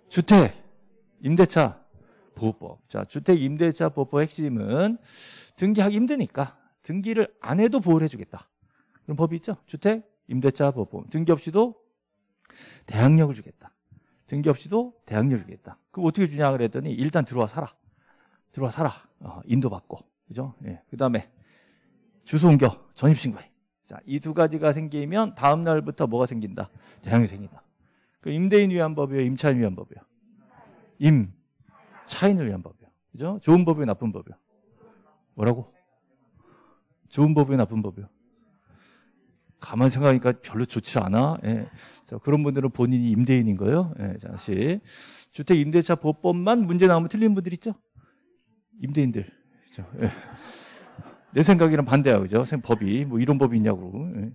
주택 임대차 보호법. 자, 주택 임대차 보호법 핵심은 등기하기 힘드니까 등기를 안 해도 보호를 해주겠다. 그런 법이 있죠. 주택 임대차 보호법. 등기 없이도 대항력을 주겠다. 등기 없이도 대항력을 주겠다. 그럼 어떻게 주냐 그랬더니 일단 들어와 살아. 들어와 살아. 어, 인도받고. 그죠? 예. 그 다음에 주소 옮겨 전입신고해. 자, 이 두 가지가 생기면 다음 날부터 뭐가 생긴다? 대항이 생긴다. 그 임대인 위안 법이요, 임차인 위안 법이요. 임 차인을 위한 법이요. 그죠? 좋은 법이요, 나쁜 법이요. 뭐라고? 좋은 법이요, 나쁜 법이요. 가만 생각하니까 별로 좋지 않아. 예. 자, 그런 분들은 본인이 임대인인 거예요. 예, 자, 다시. 주택 임대차 보법만 문제 나오면 틀린 분들 있죠? 임대인들. 그죠? 예. 내 생각이랑 반대야, 그죠? 법이. 뭐 이런 법이 있냐고. 예.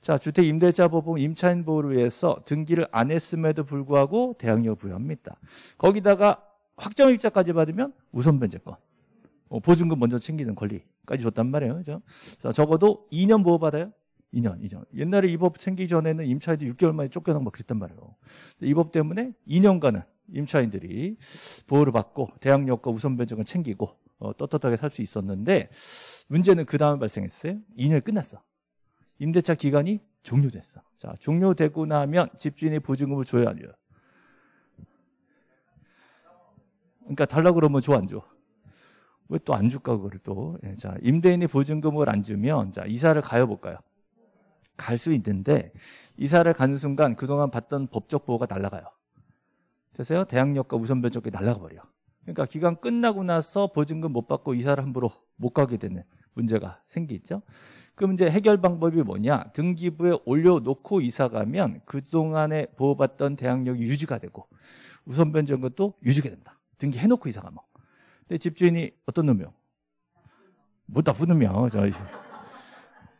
자, 주택임대차법은 임차인보호를 위해서 등기를 안 했음에도 불구하고 대항력을 부여합니다. 거기다가 확정일자까지 받으면 우선변제권. 어, 보증금 먼저 챙기는 권리까지 줬단 말이에요. 그죠? 자, 적어도 2년 보호받아요. 2년, 2년. 옛날에 이 법챙기 전에는 임차인도 6개월 만에 쫓겨나고 그랬단 말이에요. 이 법 때문에 2년간은 임차인들이 보호를 받고 대항력과 우선변제권 챙기고 어, 떳떳하게 살 수 있었는데 문제는 그 다음에 발생했어요. 2년 끝났어. 임대차 기간이 종료됐어. 자, 종료되고 나면 집주인이 보증금을 줘야 그러니까 안 줘요? 그러니까 달라 고 그러면 줘 안 줘? 왜 또 안 줄까 그걸 또? 예, 자, 임대인이 보증금을 안 주면 자 이사를 가요 볼까요? 갈 수 있는데 이사를 가는 순간 그동안 받던 법적 보호가 날라가요. 됐어요 대항력과 우선 변적이 날라가 버려. 그러니까 기간 끝나고 나서 보증금 못 받고 이사를 함부로 못 가게 되는 문제가 생기죠. 그럼 이제 해결 방법이 뭐냐? 등기부에 올려놓고 이사 가면 그동안에 보호받던 대항력이 유지가 되고 우선 변경 금도 유지가 된다. 등기해놓고 이사 가면. 근데 집주인이 어떤 놈이요? 뭐다 후놈이야.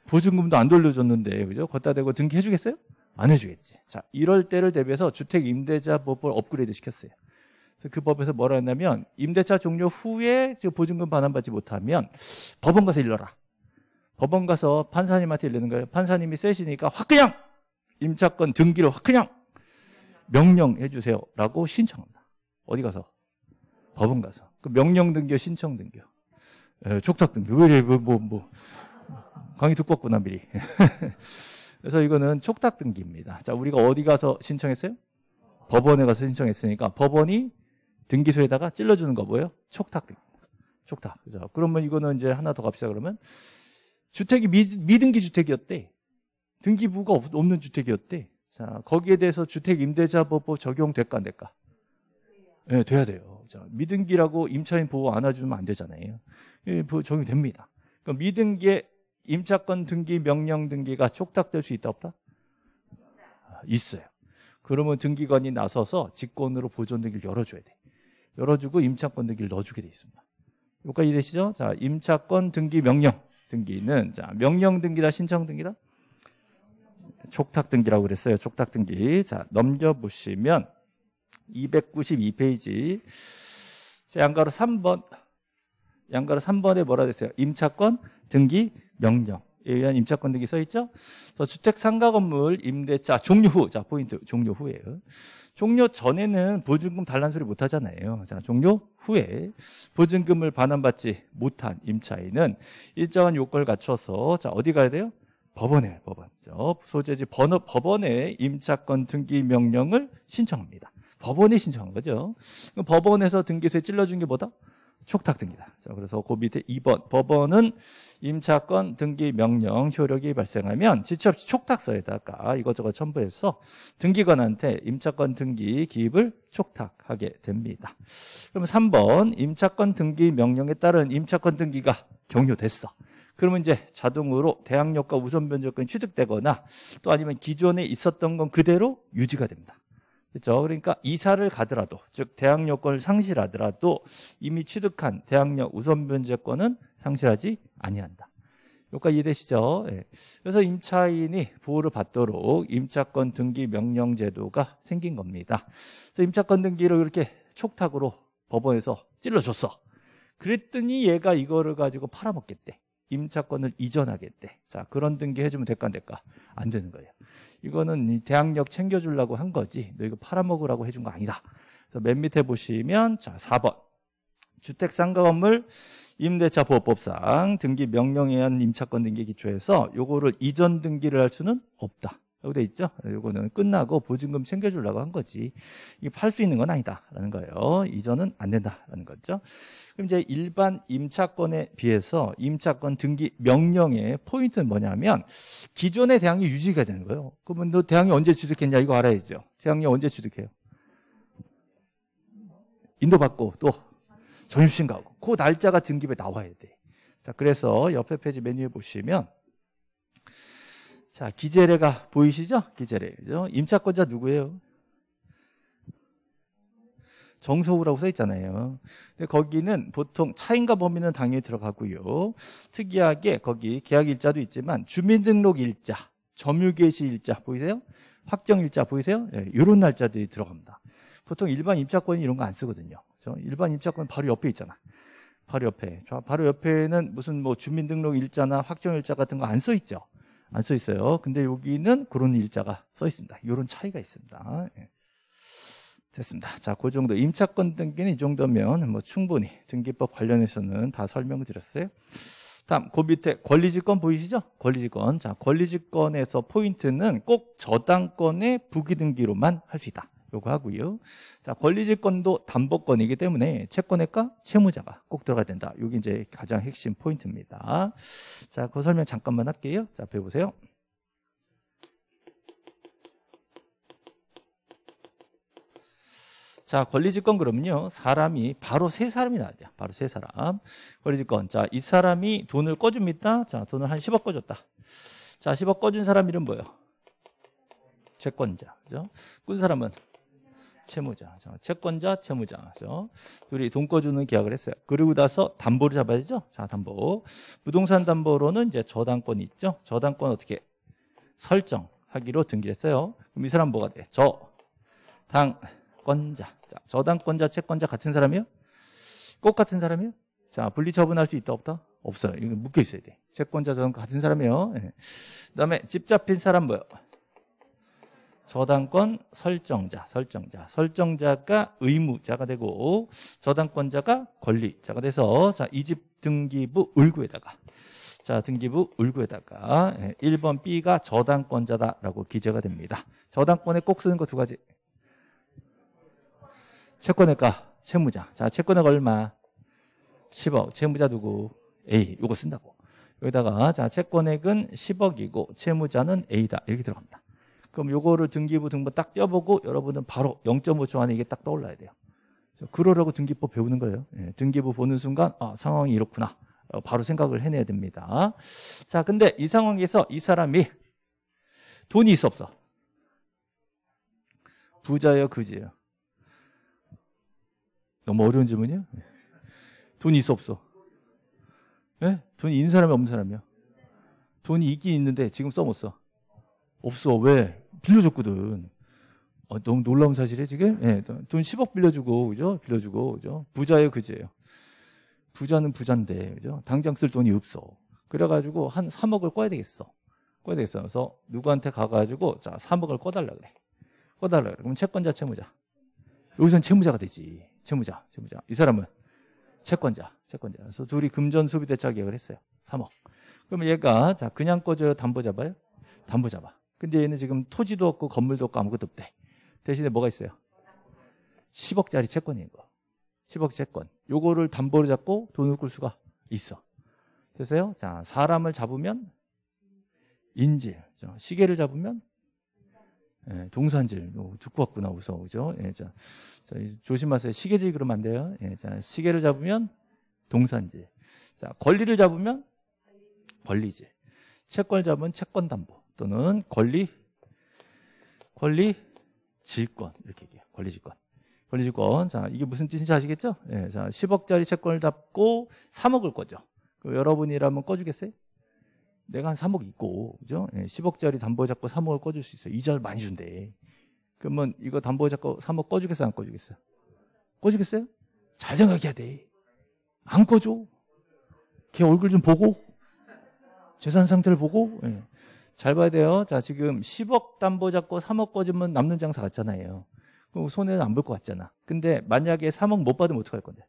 보증금도 안 돌려줬는데, 그죠? 걷다 대고 등기해주겠어요? 안 해주겠지. 자, 이럴 때를 대비해서 주택임대자법을 업그레이드 시켰어요. 그 법에서 뭐라 했냐면 임대차 종료 후에 보증금 반환받지 못하면 법원 가서 일러라. 법원 가서 판사님한테 일리는 거예요. 판사님이 세시니까 확 그냥 임차권 등기를 확 그냥 명령해 주세요라고 신청합니다. 어디 가서? 법원 가서. 그 명령 등교 기 신청 등교. 에, 촉탁 등교. 왜 이래? 뭐, 뭐, 뭐. 강의 두껍구나 미리. 그래서 이거는 촉탁 등기입니다. 자, 우리가 어디 가서 신청했어요? 법원에 가서 신청했으니까 법원이 등기소에다가 찔러주는 거 뭐예요? 촉탁. 촉탁. 그죠? 그러면 이거는 이제 하나 더 갑시다. 그러면 주택이 미, 미등기 주택이었대. 등기부가 없, 는 주택이었대. 자, 거기에 대해서 주택 임대자 보호 적용될까 안 될까? 예, 네, 돼야 돼요. 자, 미등기라고 임차인 보호 안 해주면 안 되잖아요. 예, 적용됩니다. 그러 미등기에 임차권 등기 명령 등기가 촉탁될 수 있다 없다? 있어요. 그러면 등기관이 나서서 직권으로 보존 등기를 열어줘야 돼. 열어주고 임차권 등기를 넣어주게 돼 있습니다. 여기까지 되시죠? 자, 임차권 등기 명령 등기는 자, 명령 등기다 신청 등기다 촉탁 등기라고 그랬어요. 촉탁 등기. 자, 넘겨 보시면 292페이지. 자, 양가로 3번. 양가로 3번에 뭐라 됐어요? 임차권 등기 명령. 에 예, 의한 임차권 등기 써 있죠? 주택 상가 건물 임대차 종료 후. 자, 포인트 종료 후에요 종료 전에는 보증금 달란 소리 못 하잖아요. 자, 종료 후에 보증금을 반환받지 못한 임차인은 일정한 요건을 갖춰서 자, 어디 가야 돼요? 법원에 법원. 저 소재지 번호 법원에 임차권 등기 명령을 신청합니다. 법원이 신청한 거죠. 법원에서 등기소에 찔러준 게 뭐다? 촉탁등기다 자, 그래서 그 밑에 2번 법원은 임차권 등기 명령 효력이 발생하면 지체 없이 촉탁서에다가 이것저것 첨부해서 등기관한테 임차권 등기 기입을 촉탁하게 됩니다. 그럼 3번 임차권 등기 명령에 따른 임차권 등기가 경료됐어. 그러면 이제 자동으로 대항력과 우선 변조권이 취득되거나 또 아니면 기존에 있었던 건 그대로 유지가 됩니다. 그렇죠? 그러니까 이사를 가더라도 즉 대항 요건을 상실하더라도 이미 취득한 대항력 우선 변제권은 상실하지 아니한다. 여기까 이해되시죠? 예. 그래서 임차인이 보호를 받도록 임차권 등기 명령 제도가 생긴 겁니다. 그래서 임차권 등기를 이렇게 촉탁으로 법원에서 찔러줬어. 그랬더니 얘가 이거를 가지고 팔아먹겠대. 임차권을 이전하겠대. 자, 그런 등기 해주면 될까 안 될까? 안 되는 거예요. 이거는 이 대학력 챙겨주려고 한 거지 너 이거 팔아먹으라고 해준 거 아니다. 그래서 맨 밑에 보시면 자 4번 주택상가 건물 임대차 보호법상 등기 명령에 의한 임차권 등기 기초에서 요거를 이전 등기를 할 수는 없다. 여기 돼 있죠. 이거는 끝나고 보증금 챙겨주려고 한 거지. 이게 팔수 있는 건 아니다라는 거예요. 이전은 안 된다라는 거죠. 그럼 이제 일반 임차권에 비해서 임차권 등기 명령의 포인트는 뭐냐면 기존의 대항이 유지가 되는 거예요. 그러면 너 대항이 언제 취득했냐 이거 알아야죠. 대항이 언제 취득해요? 인도받고 또 전입신 가고 그 날짜가 등기부에 나와야 돼. 자, 그래서 옆에 페이지 메뉴에 보시면 자, 기재례가 보이시죠? 기재례죠. 임차권자 누구예요? 정서우라고 써 있잖아요. 거기는 보통 차인과 범인은 당연히 들어가고요. 특이하게 거기 계약 일자도 있지만 주민등록 일자, 점유 개시 일자 보이세요? 확정 일자 보이세요? 네, 예, 이런 날짜들이 들어갑니다. 보통 일반 임차권이 이런 거 안 쓰거든요. 일반 임차권 바로 옆에 있잖아. 바로 옆에. 바로 옆에는 무슨 뭐 주민등록 일자나 확정 일자 같은 거 안써 있죠. 안써 있어요. 근데 여기는 그런 일자가 써 있습니다. 이런 차이가 있습니다. 예. 됐습니다. 자, 그 정도 임차권 등기는 이 정도면 뭐 충분히 등기법 관련해서는 다 설명을 드렸어요. 다음 그 밑에 권리지권 보이시죠? 권리지권. 자, 권리지권에서 포인트는 꼭 저당권의 부기등기로만 할 수 있다. 요구하고요. 자, 권리집권도 담보권이기 때문에 채권액과 채무자가 꼭 들어가야 된다. 요게 이제 가장 핵심 포인트입니다. 자, 그 설명 잠깐만 할게요. 자, 배에 보세요. 자, 권리집권 그러면요. 사람이 바로 세 사람이 나왔죠. 바로 세 사람. 권리집권. 자, 이 사람이 돈을 꺼줍니다. 자, 돈을 한 10억 꺼줬다. 자, 10억 꺼준 사람 이름 뭐예요? 채권자. 그죠? 꾼 사람은 채무자, 채권자, 채무자. 우이돈 꺼주는 계약을 했어요. 그리고 나서 담보를 잡아야죠. 자, 담보. 부동산 담보로는 이제 저당권 이 있죠. 저당권 어떻게 설정하기로 등기했어요. 를 그럼 이 사람 뭐가 돼? 저 당권자. 자, 저당권자, 채권자 같은 사람이요? 꼭 같은 사람이요? 자, 분리 처분할 수 있다 없다? 없어요. 이거 묶여 있어야 돼. 채권자 저당 권 같은 사람이요. 네. 그다음에 집 잡힌 사람 뭐요? 저당권 설정자, 설정자, 설정자가 의무자가 되고 저당권자가 권리자가 돼서 자, 이집 등기부 을구에다가 자, 등기부 을구에다가 1번 예, B가 저당권자다라고 기재가 됩니다. 저당권에 꼭 쓰는 거 두 가지. 채권의 가, 채무자. 자, 채권액 얼마? 10억. 채무자 누구? A. 요거 쓴다고. 여기다가 자, 채권액은 10억이고 채무자는 A다. 이렇게 들어갑니다. 그럼 요거를 등기부 등본 딱 떼어보고 여러분은 바로 0.5초 안에 이게 딱 떠올라야 돼요. 그러려고 등기법 배우는 거예요. 예, 등기부 보는 순간 아, 상황이 이렇구나. 바로 생각을 해내야 됩니다. 자, 근데 이 상황에서 이 사람이 돈이 있어 없어? 부자예요, 그지예요? 너무 어려운 질문이에요? 예. 돈이 있어 없어? 예? 돈이 있는 사람이 없는 사람이요? 돈이 있긴 있는데 지금 써 못 써? 없어. 왜? 빌려줬거든. 어, 너무 놀라운 사실이 에요 지금? 예, 돈 10억 빌려주고, 그죠? 빌려주고, 그죠? 부자예요, 그지예요? 부자는 부잔데, 그죠? 당장 쓸 돈이 없어. 그래가지고 한 3억을 꿔야 되겠어. 꿔야 되겠어. 그래서 누구한테 가가지고, 자, 3억을 꿔달라 그래. 꿔달라 그래. 그럼 채권자, 채무자. 여기선 채무자가 되지. 채무자, 채무자. 이 사람은 채권자, 채권자. 그래서 둘이 금전 소비대차 계약을 했어요. 3억. 그러면 얘가, 자, 그냥 꿔줘요 담보 잡아요? 담보 잡아. 근데 얘는 지금 토지도 없고 건물도 없고 아무것도 없대. 대신에 뭐가 있어요? 10억짜리 채권인 거. 10억 채권. 요거를 담보로 잡고 돈을 끌 수가 있어. 됐어요? 자, 사람을 잡으면 인질. 시계를 잡으면 예, 동산질. 오, 듣고 왔구나, 우서. 그죠? 예, 자, 자, 조심하세요. 시계질 그러면 안 돼요. 예, 자, 시계를 잡으면 동산질. 자, 권리를 잡으면 권리질. 채권을 잡으면 채권담보. 또는 권리 권리 질권 이렇게 얘기해요. 권리 질권. 권리 질권. 자, 이게 무슨 뜻인지 아시겠죠? 예. 자, 10억짜리 채권을 잡고 3억을 꺼죠. 여러분이라면 꺼주겠어요? 내가 한 3억 있고, 그죠? 예, 10억짜리 담보 잡고 3억을 꺼줄 수 있어요. 이자를 많이 준대. 그러면 이거 담보 잡고 3억 꺼주겠어요? 안 꺼주겠어요? 꺼주겠어요? 잘 생각해야 돼. 안 꺼줘. 걔 얼굴 좀 보고, 재산 상태를 보고, 예. 잘 봐야 돼요. 자, 지금 10억 담보 잡고 3억 꺼주면 남는 장사 같잖아요. 그럼 손해는 안 볼 것 같잖아. 근데 만약에 3억 못 받으면 어떡할 건데?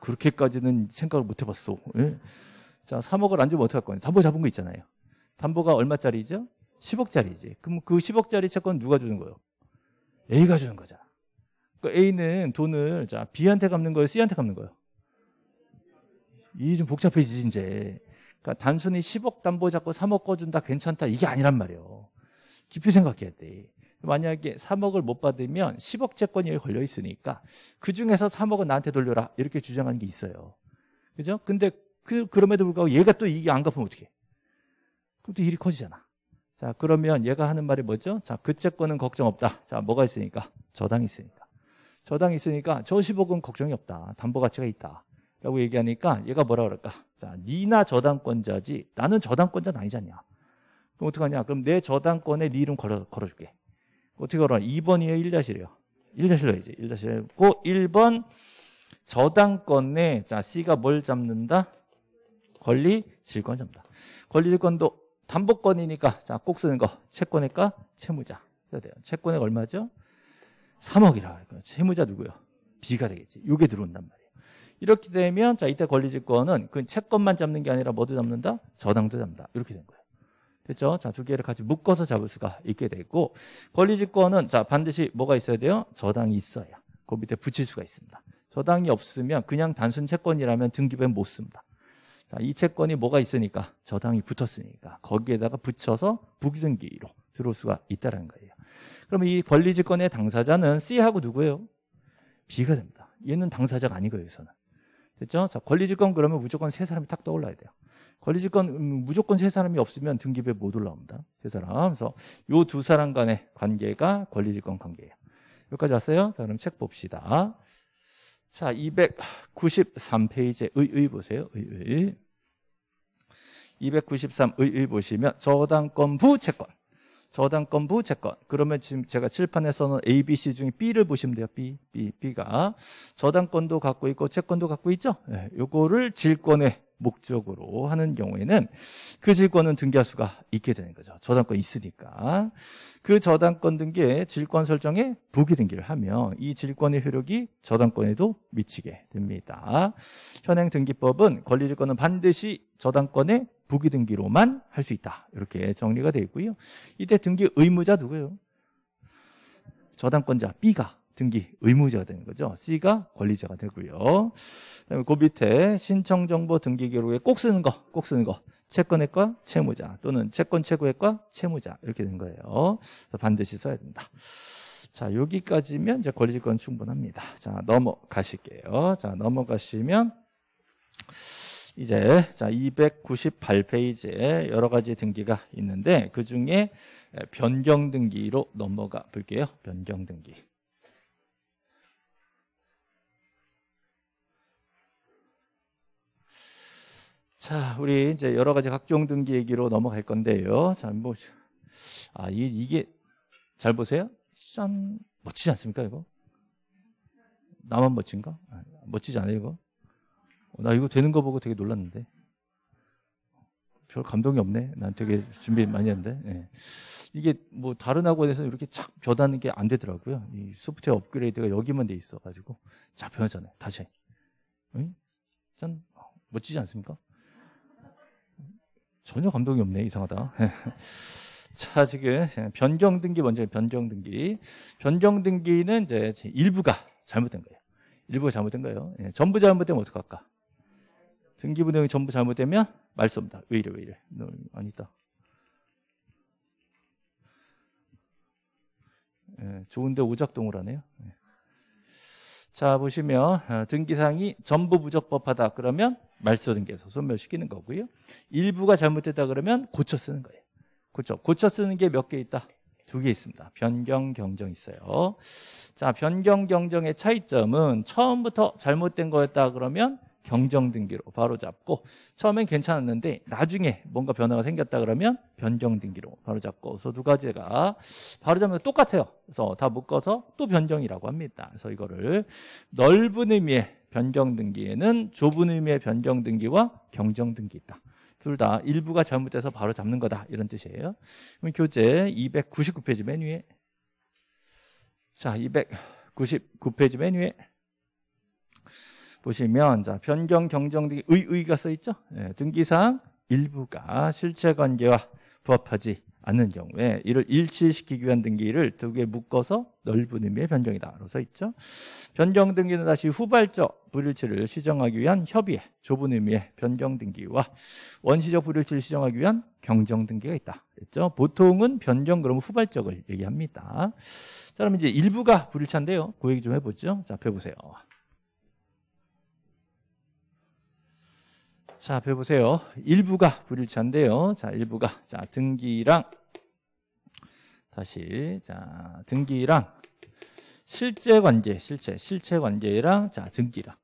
그렇게까지는 생각을 못 해봤어. 예? 자, 3억을 안 주면 어떡할 건데? 담보 잡은 거 있잖아요. 담보가 얼마짜리죠? 10억짜리지. 그럼 그 10억짜리 채권 누가 주는 거예요? A가 주는 거잖아. 그러니까 A는 돈을 자 B한테 갚는 거예요? C한테 갚는 거예요? 이 좀 복잡해지지 이제. 그러니까 단순히 10억 담보 잡고 3억 꺼준다 괜찮다 이게 아니란 말이에요. 깊이 생각해야 돼. 만약에 3억을 못 받으면 10억 채권이 여기 걸려 있으니까 그 중에서 3억은 나한테 돌려라 이렇게 주장하는 게 있어요. 그죠? 근데 그 그럼에도 불구하고 얘가 또 이게 안 갚으면 어떻게? 그럼 또 일이 커지잖아. 자 그러면 얘가 하는 말이 뭐죠? 자 그 채권은 걱정 없다. 자 뭐가 있으니까 저당이 있으니까 저당이 있으니까 저 10억은 걱정이 없다. 담보 가치가 있다. 라고 얘기하니까 얘가 뭐라 그럴까? 자, 니나 저당권자지 나는 저당권자는 아니지않냐 그럼 어떡하냐? 그럼 내 저당권에 니 이름 걸어, 걸어줄게. 어떻게 걸어? 2번이에요? 1자실이에요1자실로 해야지. 1-1 했고 1번 저당권에 자, C가 뭘 잡는다? 권리 질권 잡는다. 권리 질권도 담보권이니까 자, 꼭 쓰는 거. 채권이니까 채무자. 해야 돼요. 채권액 얼마죠? 3억이라. 채무자 누구요? B가 되겠지. 요게 들어온단 말이에요. 이렇게 되면 자 이때 권리지권은 그 채권만 잡는 게 아니라 뭐도 잡는다? 저당도 잡는다. 이렇게 된 거예요. 됐죠? 자, 두 개를 같이 묶어서 잡을 수가 있게 되고 권리지권은 자 반드시 뭐가 있어야 돼요? 저당이 있어야 그 밑에 붙일 수가 있습니다. 저당이 없으면 그냥 단순 채권이라면 등기부에 못 씁니다. 자, 이 채권이 뭐가 있으니까 저당이 붙었으니까 거기에다가 붙여서 부기등기로 들어올 수가 있다는 거예요. 그럼 이 권리지권의 당사자는 C하고 누구예요? B가 됩니다. 얘는 당사자가 아니고 여기서는. 됐죠? 자, 권리집권 그러면 무조건 세 사람이 딱 떠올라야 돼요. 권리집권 음, 무조건 세 사람이 없으면 등기부에 못 올라옵니다. 세 사람. 그래서 요 두 사람 간의 관계가 권리집권 관계예요. 여기까지 왔어요? 자, 그럼 책 봅시다. 자, 293페이지에 의의 보세요. 의의. 293의의 보시면 저당권 부채권. 저당권부 채권. 그러면 지금 제가 칠판에서는 A, B, C 중에 B를 보시면 돼요. B, B, B가 저당권도 갖고 있고 채권도 갖고 있죠. 네, 요거를 질권에 목적으로 하는 경우에는 그 질권은 등기할수가 있게 되는 거죠. 저당권이 있으니까. 그 저당권 등기에 질권 설정에 부기 등기를 하면 이 질권의 효력이 저당권에도 미치게 됩니다. 현행 등기법은 권리질권은 반드시 저당권의 부기 등기로만 할 수 있다. 이렇게 정리가 되어 있고요. 이때 등기 의무자 누구예요? 저당권자 B가 등기 의무자가 되는 거죠. C가 권리자가 되고요. 그다음에 그 밑에 신청 정보 등기 기록에 꼭 쓰는 거, 꼭 쓰는 거. 채권액과 채무자 또는 채권 최고액과 채무자 이렇게 되는 거예요. 반드시 써야 된다. 자, 여기까지면 이제 권리권 충분합니다. 자, 넘어가실게요. 자, 넘어가시면 이제 자 298페이지에 여러 가지 등기가 있는데 그 중에 변경 등기로 넘어가 볼게요. 변경 등기. 자, 우리 이제 여러 가지 각종 등기 얘기로 넘어갈 건데요. 자, 뭐, 아, 이, 이게, 잘 보세요. 짠. 멋지지 않습니까, 이거? 나만 멋진가? 아, 멋지지 않아요, 이거? 어, 나 이거 되는 거 보고 되게 놀랐는데. 별 감동이 없네. 난 되게 준비 많이 했는데. 예. 이게 뭐 다른 학원에서 이렇게 착 변하는 게 안 되더라고요. 이 소프트웨어 업그레이드가 여기만 돼 있어가지고. 자, 변하잖아요. 다시. 응? 짠. 멋지지 않습니까? 전혀 감동이 없네. 이상하다. 자, 지금 예, 변경 등기 먼저 변경 등기. 변경 등기는 이제 일부가 잘못된 거예요. 일부가 잘못된 거예요. 예, 전부 잘못되면 어떡할까? 등기부 내용이 전부 잘못되면 말소입니다. 왜 이래, 왜 이래. 너, 아니다. 예, 좋은데 오작동을 하네요. 예. 자 보시면 어, 등기사항이 전부 부적법하다 그러면 말소 등기에서 소멸시키는 거고요. 일부가 잘못됐다 그러면 고쳐 쓰는 거예요. 고쳐 그렇죠? 고쳐 쓰는 게 몇 개 있다? 두 개 있습니다. 변경 경정 있어요. 자 변경 경정의 차이점은 처음부터 잘못된 거였다 그러면 경정 등기로 바로 잡고 처음엔 괜찮았는데 나중에 뭔가 변화가 생겼다 그러면 변경 등기로 바로 잡고 그래서 두 가지가 바로 잡으면 똑같아요. 그래서 다 묶어서 또 변경이라고 합니다. 그래서 이거를 넓은 의미의 변경 등기에는 좁은 의미의 변경 등기와 경정 등기 있다. 둘 다 일부가 잘못돼서 바로 잡는 거다 이런 뜻이에요. 그럼 교재 299페이지 맨 위에 자 299페이지 맨 위에 보시면 자 변경 경정 등의 의의가 써 있죠. 예, 등기사항 일부가 실체 관계와 부합하지 않는 경우에 이를 일치시키기 위한 등기를 두 개 묶어서 넓은 의미의 변경이다로 써 있죠. 변경 등기는 다시 후발적 불일치를 시정하기 위한 협의에 좁은 의미의 변경 등기와 원시적 불일치를 시정하기 위한 경정 등기가 있다. 그랬죠. 보통은 변경 그러면 후발적을 얘기합니다. 자, 그럼 이제 일부가 불일치한데요. 그 얘기 좀 해보죠. 자, 펴보세요. 자, 배보세요. 일부가 불일치한데요. 자, 일부가. 자, 등기랑 다시 자, 등기랑 실제 관계, 실제 실체 관계랑 자, 등기랑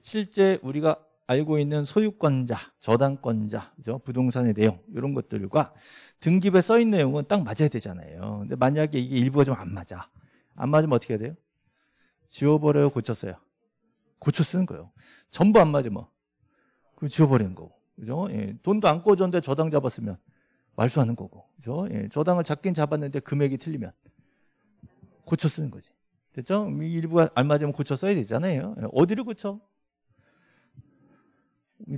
실제 우리가 알고 있는 소유권자, 저당권자, 그죠? 부동산의 내용 이런 것들과 등기부에 써 있는 내용은 딱 맞아야 되잖아요. 근데 만약에 이게 일부가 좀 안 맞아, 안 맞으면 어떻게 해야 돼요? 지워버려요, 고쳤어요. 고쳐 쓰는 거예요. 전부 안 맞으면 그 지워버리는 거고. 그죠? 예, 돈도 안 꽂았는데 저당 잡았으면 말소하는 거고. 그죠? 예, 저당을 잡긴 잡았는데 금액이 틀리면 고쳐 쓰는 거지. 됐죠? 일부가 안 맞으면 고쳐 써야 되잖아요. 예, 어디를 고쳐?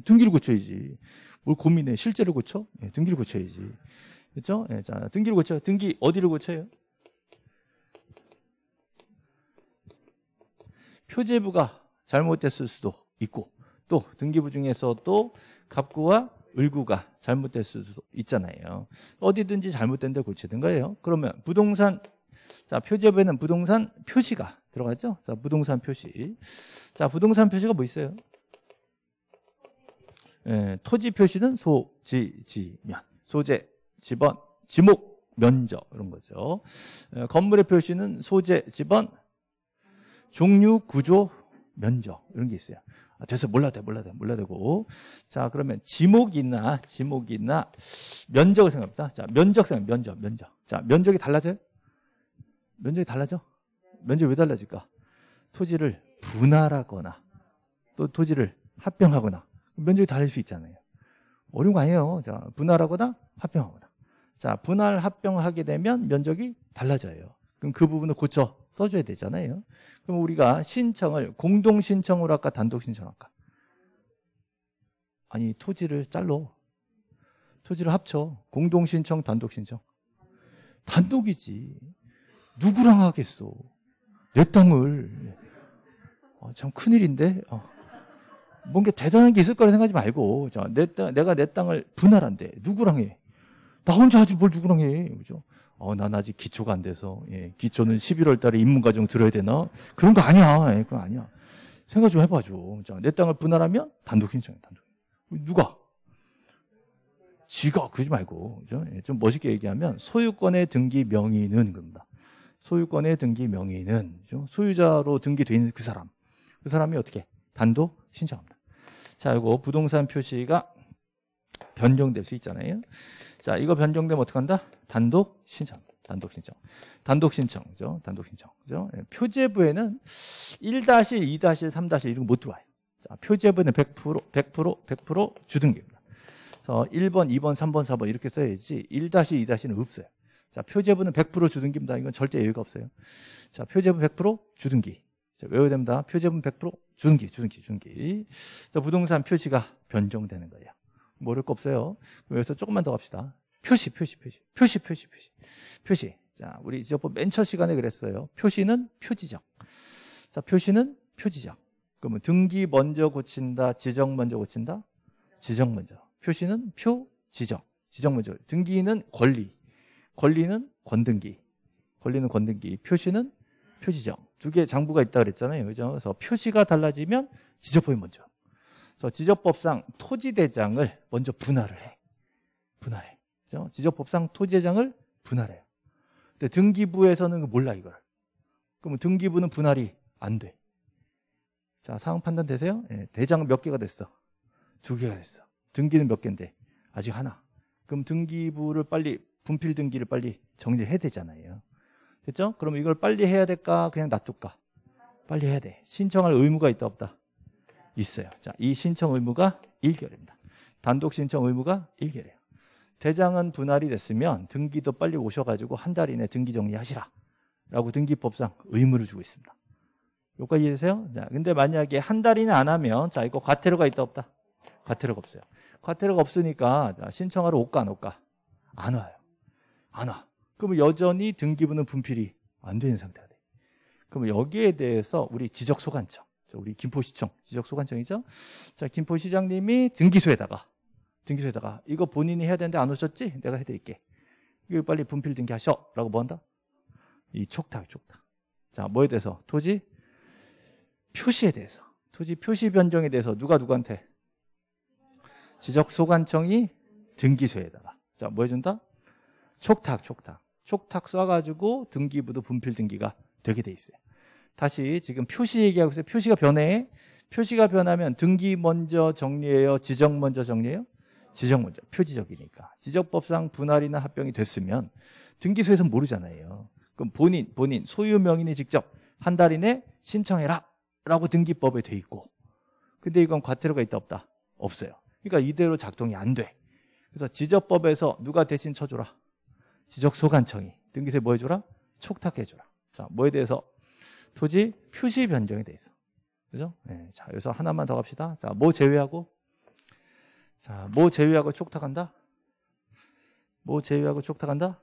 등기를 고쳐야지. 뭘 고민해. 실제로 고쳐? 예, 등기를 고쳐야지. 됐죠 예, 자, 등기를 고쳐. 등기 어디를 고쳐요? 표제부가 잘못됐을 수도 있고 또 등기부 중에서도 갑구와 을구가 잘못될 수도 있잖아요. 어디든지 잘못된 데 고치는 거예요. 그러면 부동산 자 표지업에는 부동산 표시가 들어갔죠? 자 부동산 표시 자 부동산 표시가 뭐 있어요? 예, 토지 표시는 소지지면 소재 지번 지목 면적 이런 거죠. 예, 건물의 표시는 소재 지번 종류 구조 면적 이런 게 있어요. 됐어 아, 몰라 돼 몰라 돼 몰라 되고 자 그러면 지목이나 지목이나 면적을 생각합니다 자 면적 생각 면적 면적 자 면적이 달라져요 면적이 달라져 면적이 왜 달라질까 토지를 분할하거나 또 토지를 합병하거나 면적이 달릴 수 있잖아요 어려운 거 아니에요 자 분할하거나 합병하거나 자 분할 합병하게 되면 면적이 달라져요 그럼 그 부분을 고쳐 써줘야 되잖아요. 그럼 우리가 신청을 공동 신청으로 할까 단독 신청 할까? 아니 토지를 잘로 토지를 합쳐 공동 신청 단독 신청 단독이지 누구랑 하겠어 내 땅을 어, 참 큰일인데 어. 뭔가 대단한 게 있을 거라 생각하지 말고 자, 내, 내가 내 땅을 분할한대 누구랑 해? 나 혼자 하지 뭘 누구랑 해 그죠? 어, 난 아직 기초가 안 돼서, 예, 기초는 11월 달에 입문과정 들어야 되나? 그런 거 아니야. 예, 그거 아니야. 생각 좀 해봐, 좀. 자, 내 땅을 분할하면 단독 신청해, 이 단독. 누가? 지가, 그러지 말고. 그죠? 예, 좀 멋있게 얘기하면 소유권의 등기 명의는 겁니다. 소유권의 등기 명의는 그죠? 소유자로 등기돼 있는 그 사람. 그 사람이 어떻게? 단독 신청합니다. 자, 이거 부동산 표시가 변경될 수 있잖아요. 자, 이거 변경되면 어떻게 한다? 단독 신청. 단독 신청. 단독 신청죠. 그 단독 신청. 그죠? 예, 표제부에는 1-2-3- 다시 이런 거 못 들어와요. 자, 표제부는 100%, 100%, 100% 주등기입니다. 그래서 1번, 2번, 3번, 4번 이렇게 써야지 1-2-는 없어요. 자, 표제부는 100% 주등기입니다. 이건 절대 예외가 없어요. 자, 표제부 100% 주등기. 자, 외워야 됩니다. 표제부 는100% 주등기, 주등기, 주등기. 자, 부동산 표시가 변종되는 거예요. 모를 거 없어요. 여기서 조금만 더 갑시다. 표시, 표시, 표시, 표시, 표시, 표시, 표시. 자, 우리 지역법 맨 첫 시간에 그랬어요. 표시는 표지적. 자, 표시는 표지적. 그러면 등기 먼저 고친다, 지정 먼저 고친다, 지정 먼저. 표시는 표, 지정, 지정 먼저. 등기는 권리, 권리는 권등기, 권리는 권등기, 표시는 표지정. 두개의 장부가 있다 그랬잖아요. 그죠? 그래서 표시가 달라지면 지적법이 먼저. 그래서 지적법상 토지대장을 먼저 분할을 해. 분할해. 그죠? 지적법상 토지대장을 분할해요. 근데 등기부에서는 그 몰라 이걸. 그러면 등기부는 분할이 안 돼. 자, 상황 판단 되세요? 네, 대장은 몇 개가 됐어? 두 개가 됐어. 등기는 몇 개인데? 아직 하나. 그럼 등기부를 빨리 분필 등기를 빨리 정리해야 를 되잖아요. 됐죠? 그럼 이걸 빨리 해야 될까? 그냥 놔둘까? 빨리 해야 돼. 신청할 의무가 있다 없다? 있어요. 자, 이 신청 의무가 1개월입니다. 단독 신청 의무가 1개월이에요. 대장은 분할이 됐으면 등기도 빨리 오셔가지고 한 달 이내 등기 정리하시라. 라고 등기법상 의무를 주고 있습니다. 여기까지 해 되세요? 자, 근데 만약에 한 달이내안 하면, 자, 이거 과태료가 있다 없다? 과태료가 없어요. 과태료가 없으니까, 자, 신청하러 올까 안 올까? 안 와요. 안 와. 그러면 여전히 등기부는 분필이 안 되는 상태가 돼. 그러면 여기에 대해서 우리 지적소관청, 우리 김포시청 지적 소관청이죠. 자, 김포시장님이 등기소에다가 등기소에다가 이거 본인이 해야 되는데 안 오셨지? 내가 해드릴게. 이거 빨리 분필 등기하셔라고 뭐한다? 이 촉탁, 촉탁. 자, 뭐에 대해서? 토지 표시에 대해서. 토지 표시 변경에 대해서 누가 누구한테? 지적 소관청이 등기소에다가 자, 뭐 해준다? 촉탁, 촉탁. 촉탁 쏴가지고 등기부도 분필 등기가 되게 돼 있어요. 다시 지금 표시 얘기하고 있어요. 표시가 변해. 표시가 변하면 등기 먼저 정리해요? 지정 먼저 정리해요? 지정 먼저. 표지적이니까. 지적법상 분할이나 합병이 됐으면 등기소에서 모르잖아요. 그럼 본인, 본인, 소유 명인이 직접 한 달 이내 신청해라. 라고 등기법에 돼 있고. 근데 이건 과태료가 있다 없다? 없어요. 그러니까 이대로 작동이 안 돼. 그래서 지적법에서 누가 대신 쳐줘라? 지적소관청이. 등기소에 뭐 해줘라? 촉탁해줘라. 자, 뭐에 대해서 토지 표시 변경이 돼 있어. 그죠? 네, 자, 여기서 하나만 더 갑시다. 자, 뭐 제외하고? 자, 뭐 제외하고 촉탁한다? 뭐 제외하고 촉탁한다?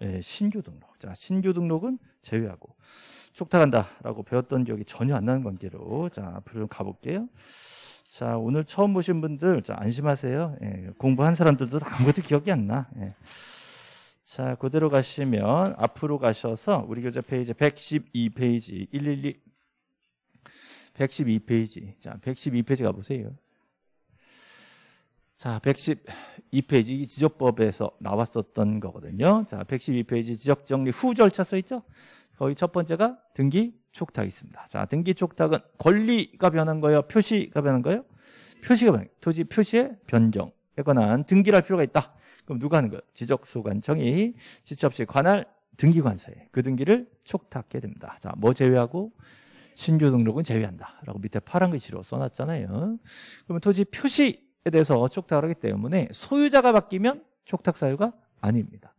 예, 네, 신규 등록. 자, 신규 등록은 제외하고 촉탁한다라고 배웠던 기억이 전혀 안 나는 관계로 자, 앞으로 좀 가볼게요. 자, 오늘 처음 보신 분들 자, 안심하세요. 예, 공부한 사람들도 아무것도 기억이 안 나. 예. 자, 그대로 가시면 앞으로 가셔서 우리 교재 페이지 112페이지 112 112페이지. 자, 112페이지 가 보세요. 자, 112페이지 지적법에서 나왔었던 거거든요. 자, 112페이지 지적 정리 후 절차 써 있죠? 거기 첫 번째가 등기 촉탁 이 있습니다. 자, 등기 촉탁은 권리가 변한 거예요, 표시가 변한 거예요? 표시가 변, 토지 표시의 변경에 관한 그러니까 등기를 할 필요가 있다. 그럼 누가 하는 거예요? 지적소관청이 지첩시 체 관할 등기관서에 그 등기를 촉탁하게 됩니다. 자, 뭐 제외하고 신규 등록은 제외한다. 라고 밑에 파란 글씨로 써놨잖아요. 그러면 토지 표시에 대해서 촉탁을 하기 때문에 소유자가 바뀌면 촉탁 사유가 아닙니다.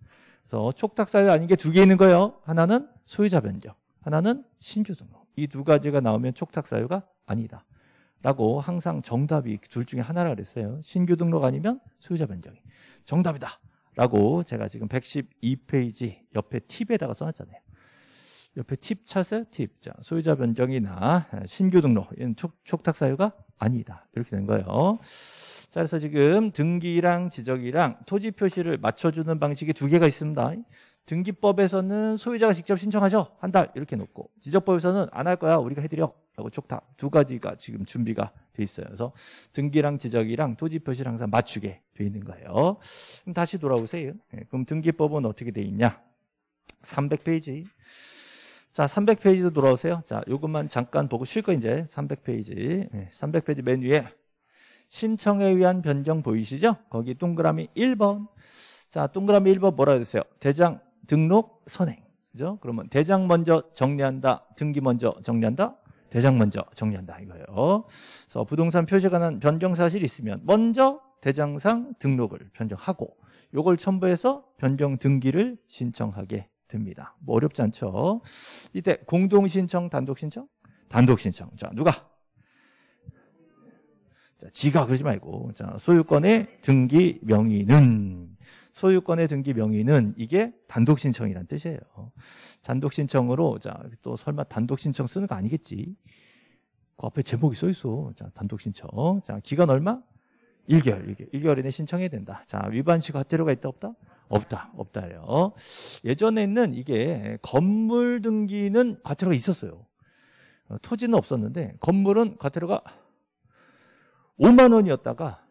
그래서 촉탁 사유 아닌 게 두 개 있는 거예요. 하나는 소유자 변경, 하나는 신규 등록. 이 두 가지가 나오면 촉탁 사유가 아니다. 라고 항상 정답이 둘 중에 하나라 그랬어요. 신규 등록 아니면 소유자 변경이. 정답이다. 라고 제가 지금 112페이지 옆에 팁에다가 써놨잖아요. 옆에 팁 찾으세요. 팁. 자, 소유자 변경이나 신규 등록. 촉, 탁 사유가 아니다. 이렇게 된 거예요. 자, 그래서 지금 등기랑 지적이랑 토지 표시를 맞춰주는 방식이 두 개가 있습니다. 등기법에서는 소유자가 직접 신청하죠. 한 달 이렇게 놓고 지적법에서는 안 할 거야. 우리가 해드려. 라고 촉탁 두 가지가 지금 준비가 돼 있어요. 그래서 등기랑 지적이랑 토지 표시를 항상 맞추게 돼 있는 거예요. 그럼 다시 돌아오세요. 네, 그럼 등기법은 어떻게 돼 있냐? 300페이지. 자, 300페이지도 돌아오세요. 자, 요것만 잠깐 보고 쉴 거 이제 300페이지. 네, 예, 300페이지 맨 위에 신청에 의한 변경 보이시죠? 거기 동그라미 1번. 자, 동그라미 1번 뭐라 그랬어요? 대장 등록, 선행. 그죠? 그러면 대장 먼저 정리한다. 등기 먼저 정리한다. 대장 먼저 정리한다 이거예요. 그래서 부동산 표시에 관한 변경 사실이 있으면 먼저 대장상 등록을 변경하고 요걸 첨부해서 변경 등기를 신청하게 됩니다. 뭐 어렵지 않죠? 이때 공동 신청, 단독 신청? 단독 신청. 자, 누가? 자, 지가 그러지 말고. 자, 소유권의 등기 명의는 소유권의 등기 명의는 이게 단독 신청이란 뜻이에요. 단독 신청으로 자, 또 설마 단독 신청 쓰는 거 아니겠지? 그 앞에 제목이 써 있어. 자, 단독 신청. 자, 기간 얼마? 1개월, 1개월. 1개월 이내 신청해야 된다. 자, 위반식 과태료가 있다 없다? 없다, 없다요. 예전에는 이게 건물 등기는 과태료가 있었어요. 어, 토지는 없었는데 건물은 과태료가 5만 원이었다가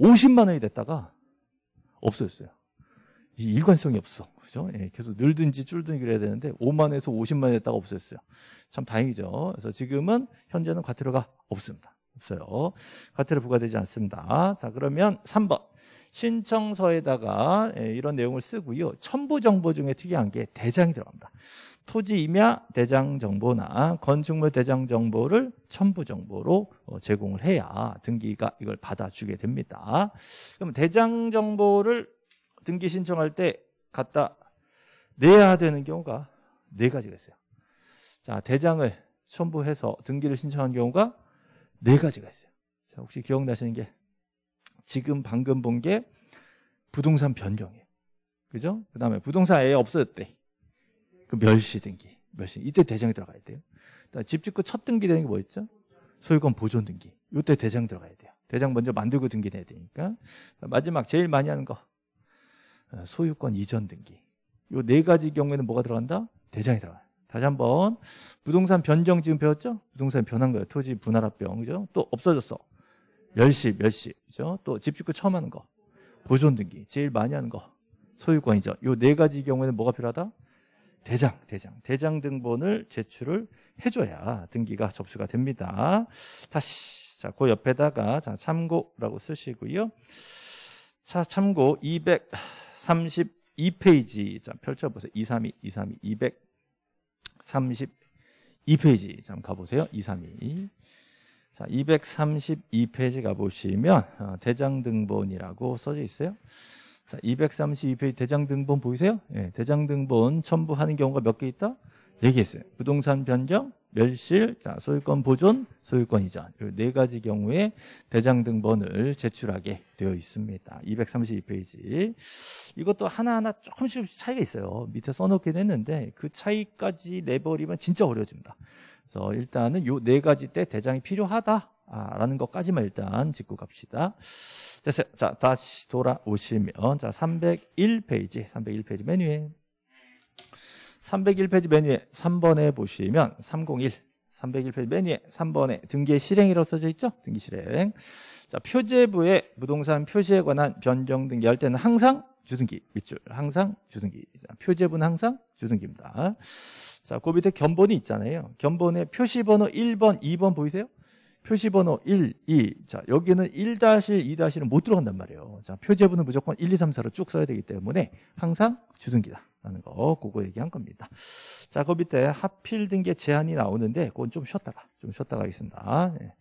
50만 원이 됐다가 없어졌어요. 이 일관성이 없어. 그죠? 예, 계속 늘든지 줄든지 그래야 되는데 5만에서 50만에 딱 없어졌어요. 참 다행이죠. 그래서 지금은 현재는 과태료가 없습니다. 없어요. 과태료 부과되지 않습니다. 자, 그러면 3번. 신청서에다가 예, 이런 내용을 쓰고요. 첨부 정보 중에 특이한 게 대장이 들어갑니다. 토지 임야 대장 정보나 건축물 대장 정보를 첨부 정보로 어, 제공을 해야 등기가 이걸 받아주게 됩니다. 그럼 대장 정보를 등기 신청할 때 갖다 내야 되는 경우가 네 가지가 있어요. 자, 대장을 첨부해서 등기를 신청한 경우가 네 가지가 있어요. 자, 혹시 기억나시는 게 지금 방금 본 게 부동산 변경이에요. 그죠? 그 다음에 부동산 에 없어졌대. 그 멸시 등기. 멸시. 이때 대장이 들어가야 돼요. 집 짓고 첫 등기되는 게 뭐였죠? 소유권 보존 등기. 이때 대장 들어가야 돼요. 대장 먼저 만들고 등기 내야 되니까. 마지막 제일 많이 하는 거. 어, 소유권 이전 등기. 요네 가지 경우에는 뭐가 들어간다? 대장이 들어가요. 다시 한번 부동산 변경 지금 배웠죠? 부동산 변한 거예요. 토지 분할합병 그죠? 또 없어졌어. 멸시, 멸시. 그죠? 또 집 짓고 처음 하는 거. 보존 등기. 제일 많이 하는 거. 소유권 이전. 요네 가지 경우에는 뭐가 필요하다? 대장, 대장, 대장 등본을 제출을 해줘야 등기가 접수가 됩니다. 다시 자, 그 옆에다가 자, 참고라고 쓰시고요. 자, 참고 232페이지 자, 펼쳐보세요. 232, 232, 232페이지 잠 가보세요. 232. 자, 232페이지 가보시면 어, 대장 등본이라고 써져 있어요. 자, 232페이지 대장등본 보이세요? 예, 대장등본 첨부하는 경우가 몇 개 있다? 얘기했어요. 네 부동산 변경, 멸실, 자, 소유권 보존, 소유권 이전. 네 가지 경우에 대장등본을 제출하게 되어 있습니다. 232페이지. 이것도 하나하나 조금씩 차이가 있어요. 밑에 써놓긴 했는데 그 차이까지 내버리면 진짜 어려워집니다. 그래서 일단은 요네 가지 때 대장이 필요하다. 아, 라는 것까지만 일단 짚고 갑시다. 됐어요. 자, 다시 돌아오시면 자, 301페이지. 301페이지 메뉴에 301페이지 메뉴에 3번에 보시면 301 301페이지 메뉴에 3번에 등기 의 실행이라고 써져 있죠? 등기 실행. 자, 표제부에 부동산 표시에 관한 변경 등기할 때는 항상 주등기 밑줄 항상 주등기 자, 표제부는 항상 주등기입니다 자, 그 밑에 견본이 있잖아요 견본에 표시번호 1번, 2번 보이세요? 표시번호 1, 2. 자, 여기는 1-2-는 못 들어간단 말이에요. 자, 표제부는 무조건 1, 2, 3, 4로 쭉 써야 되기 때문에 항상 주등기다. 라는 거, 그거 얘기한 겁니다. 자, 그 밑에 하필 등계 제한이 나오는데, 그건 좀 쉬었다가, 좀 쉬었다가 하겠습니다. 네.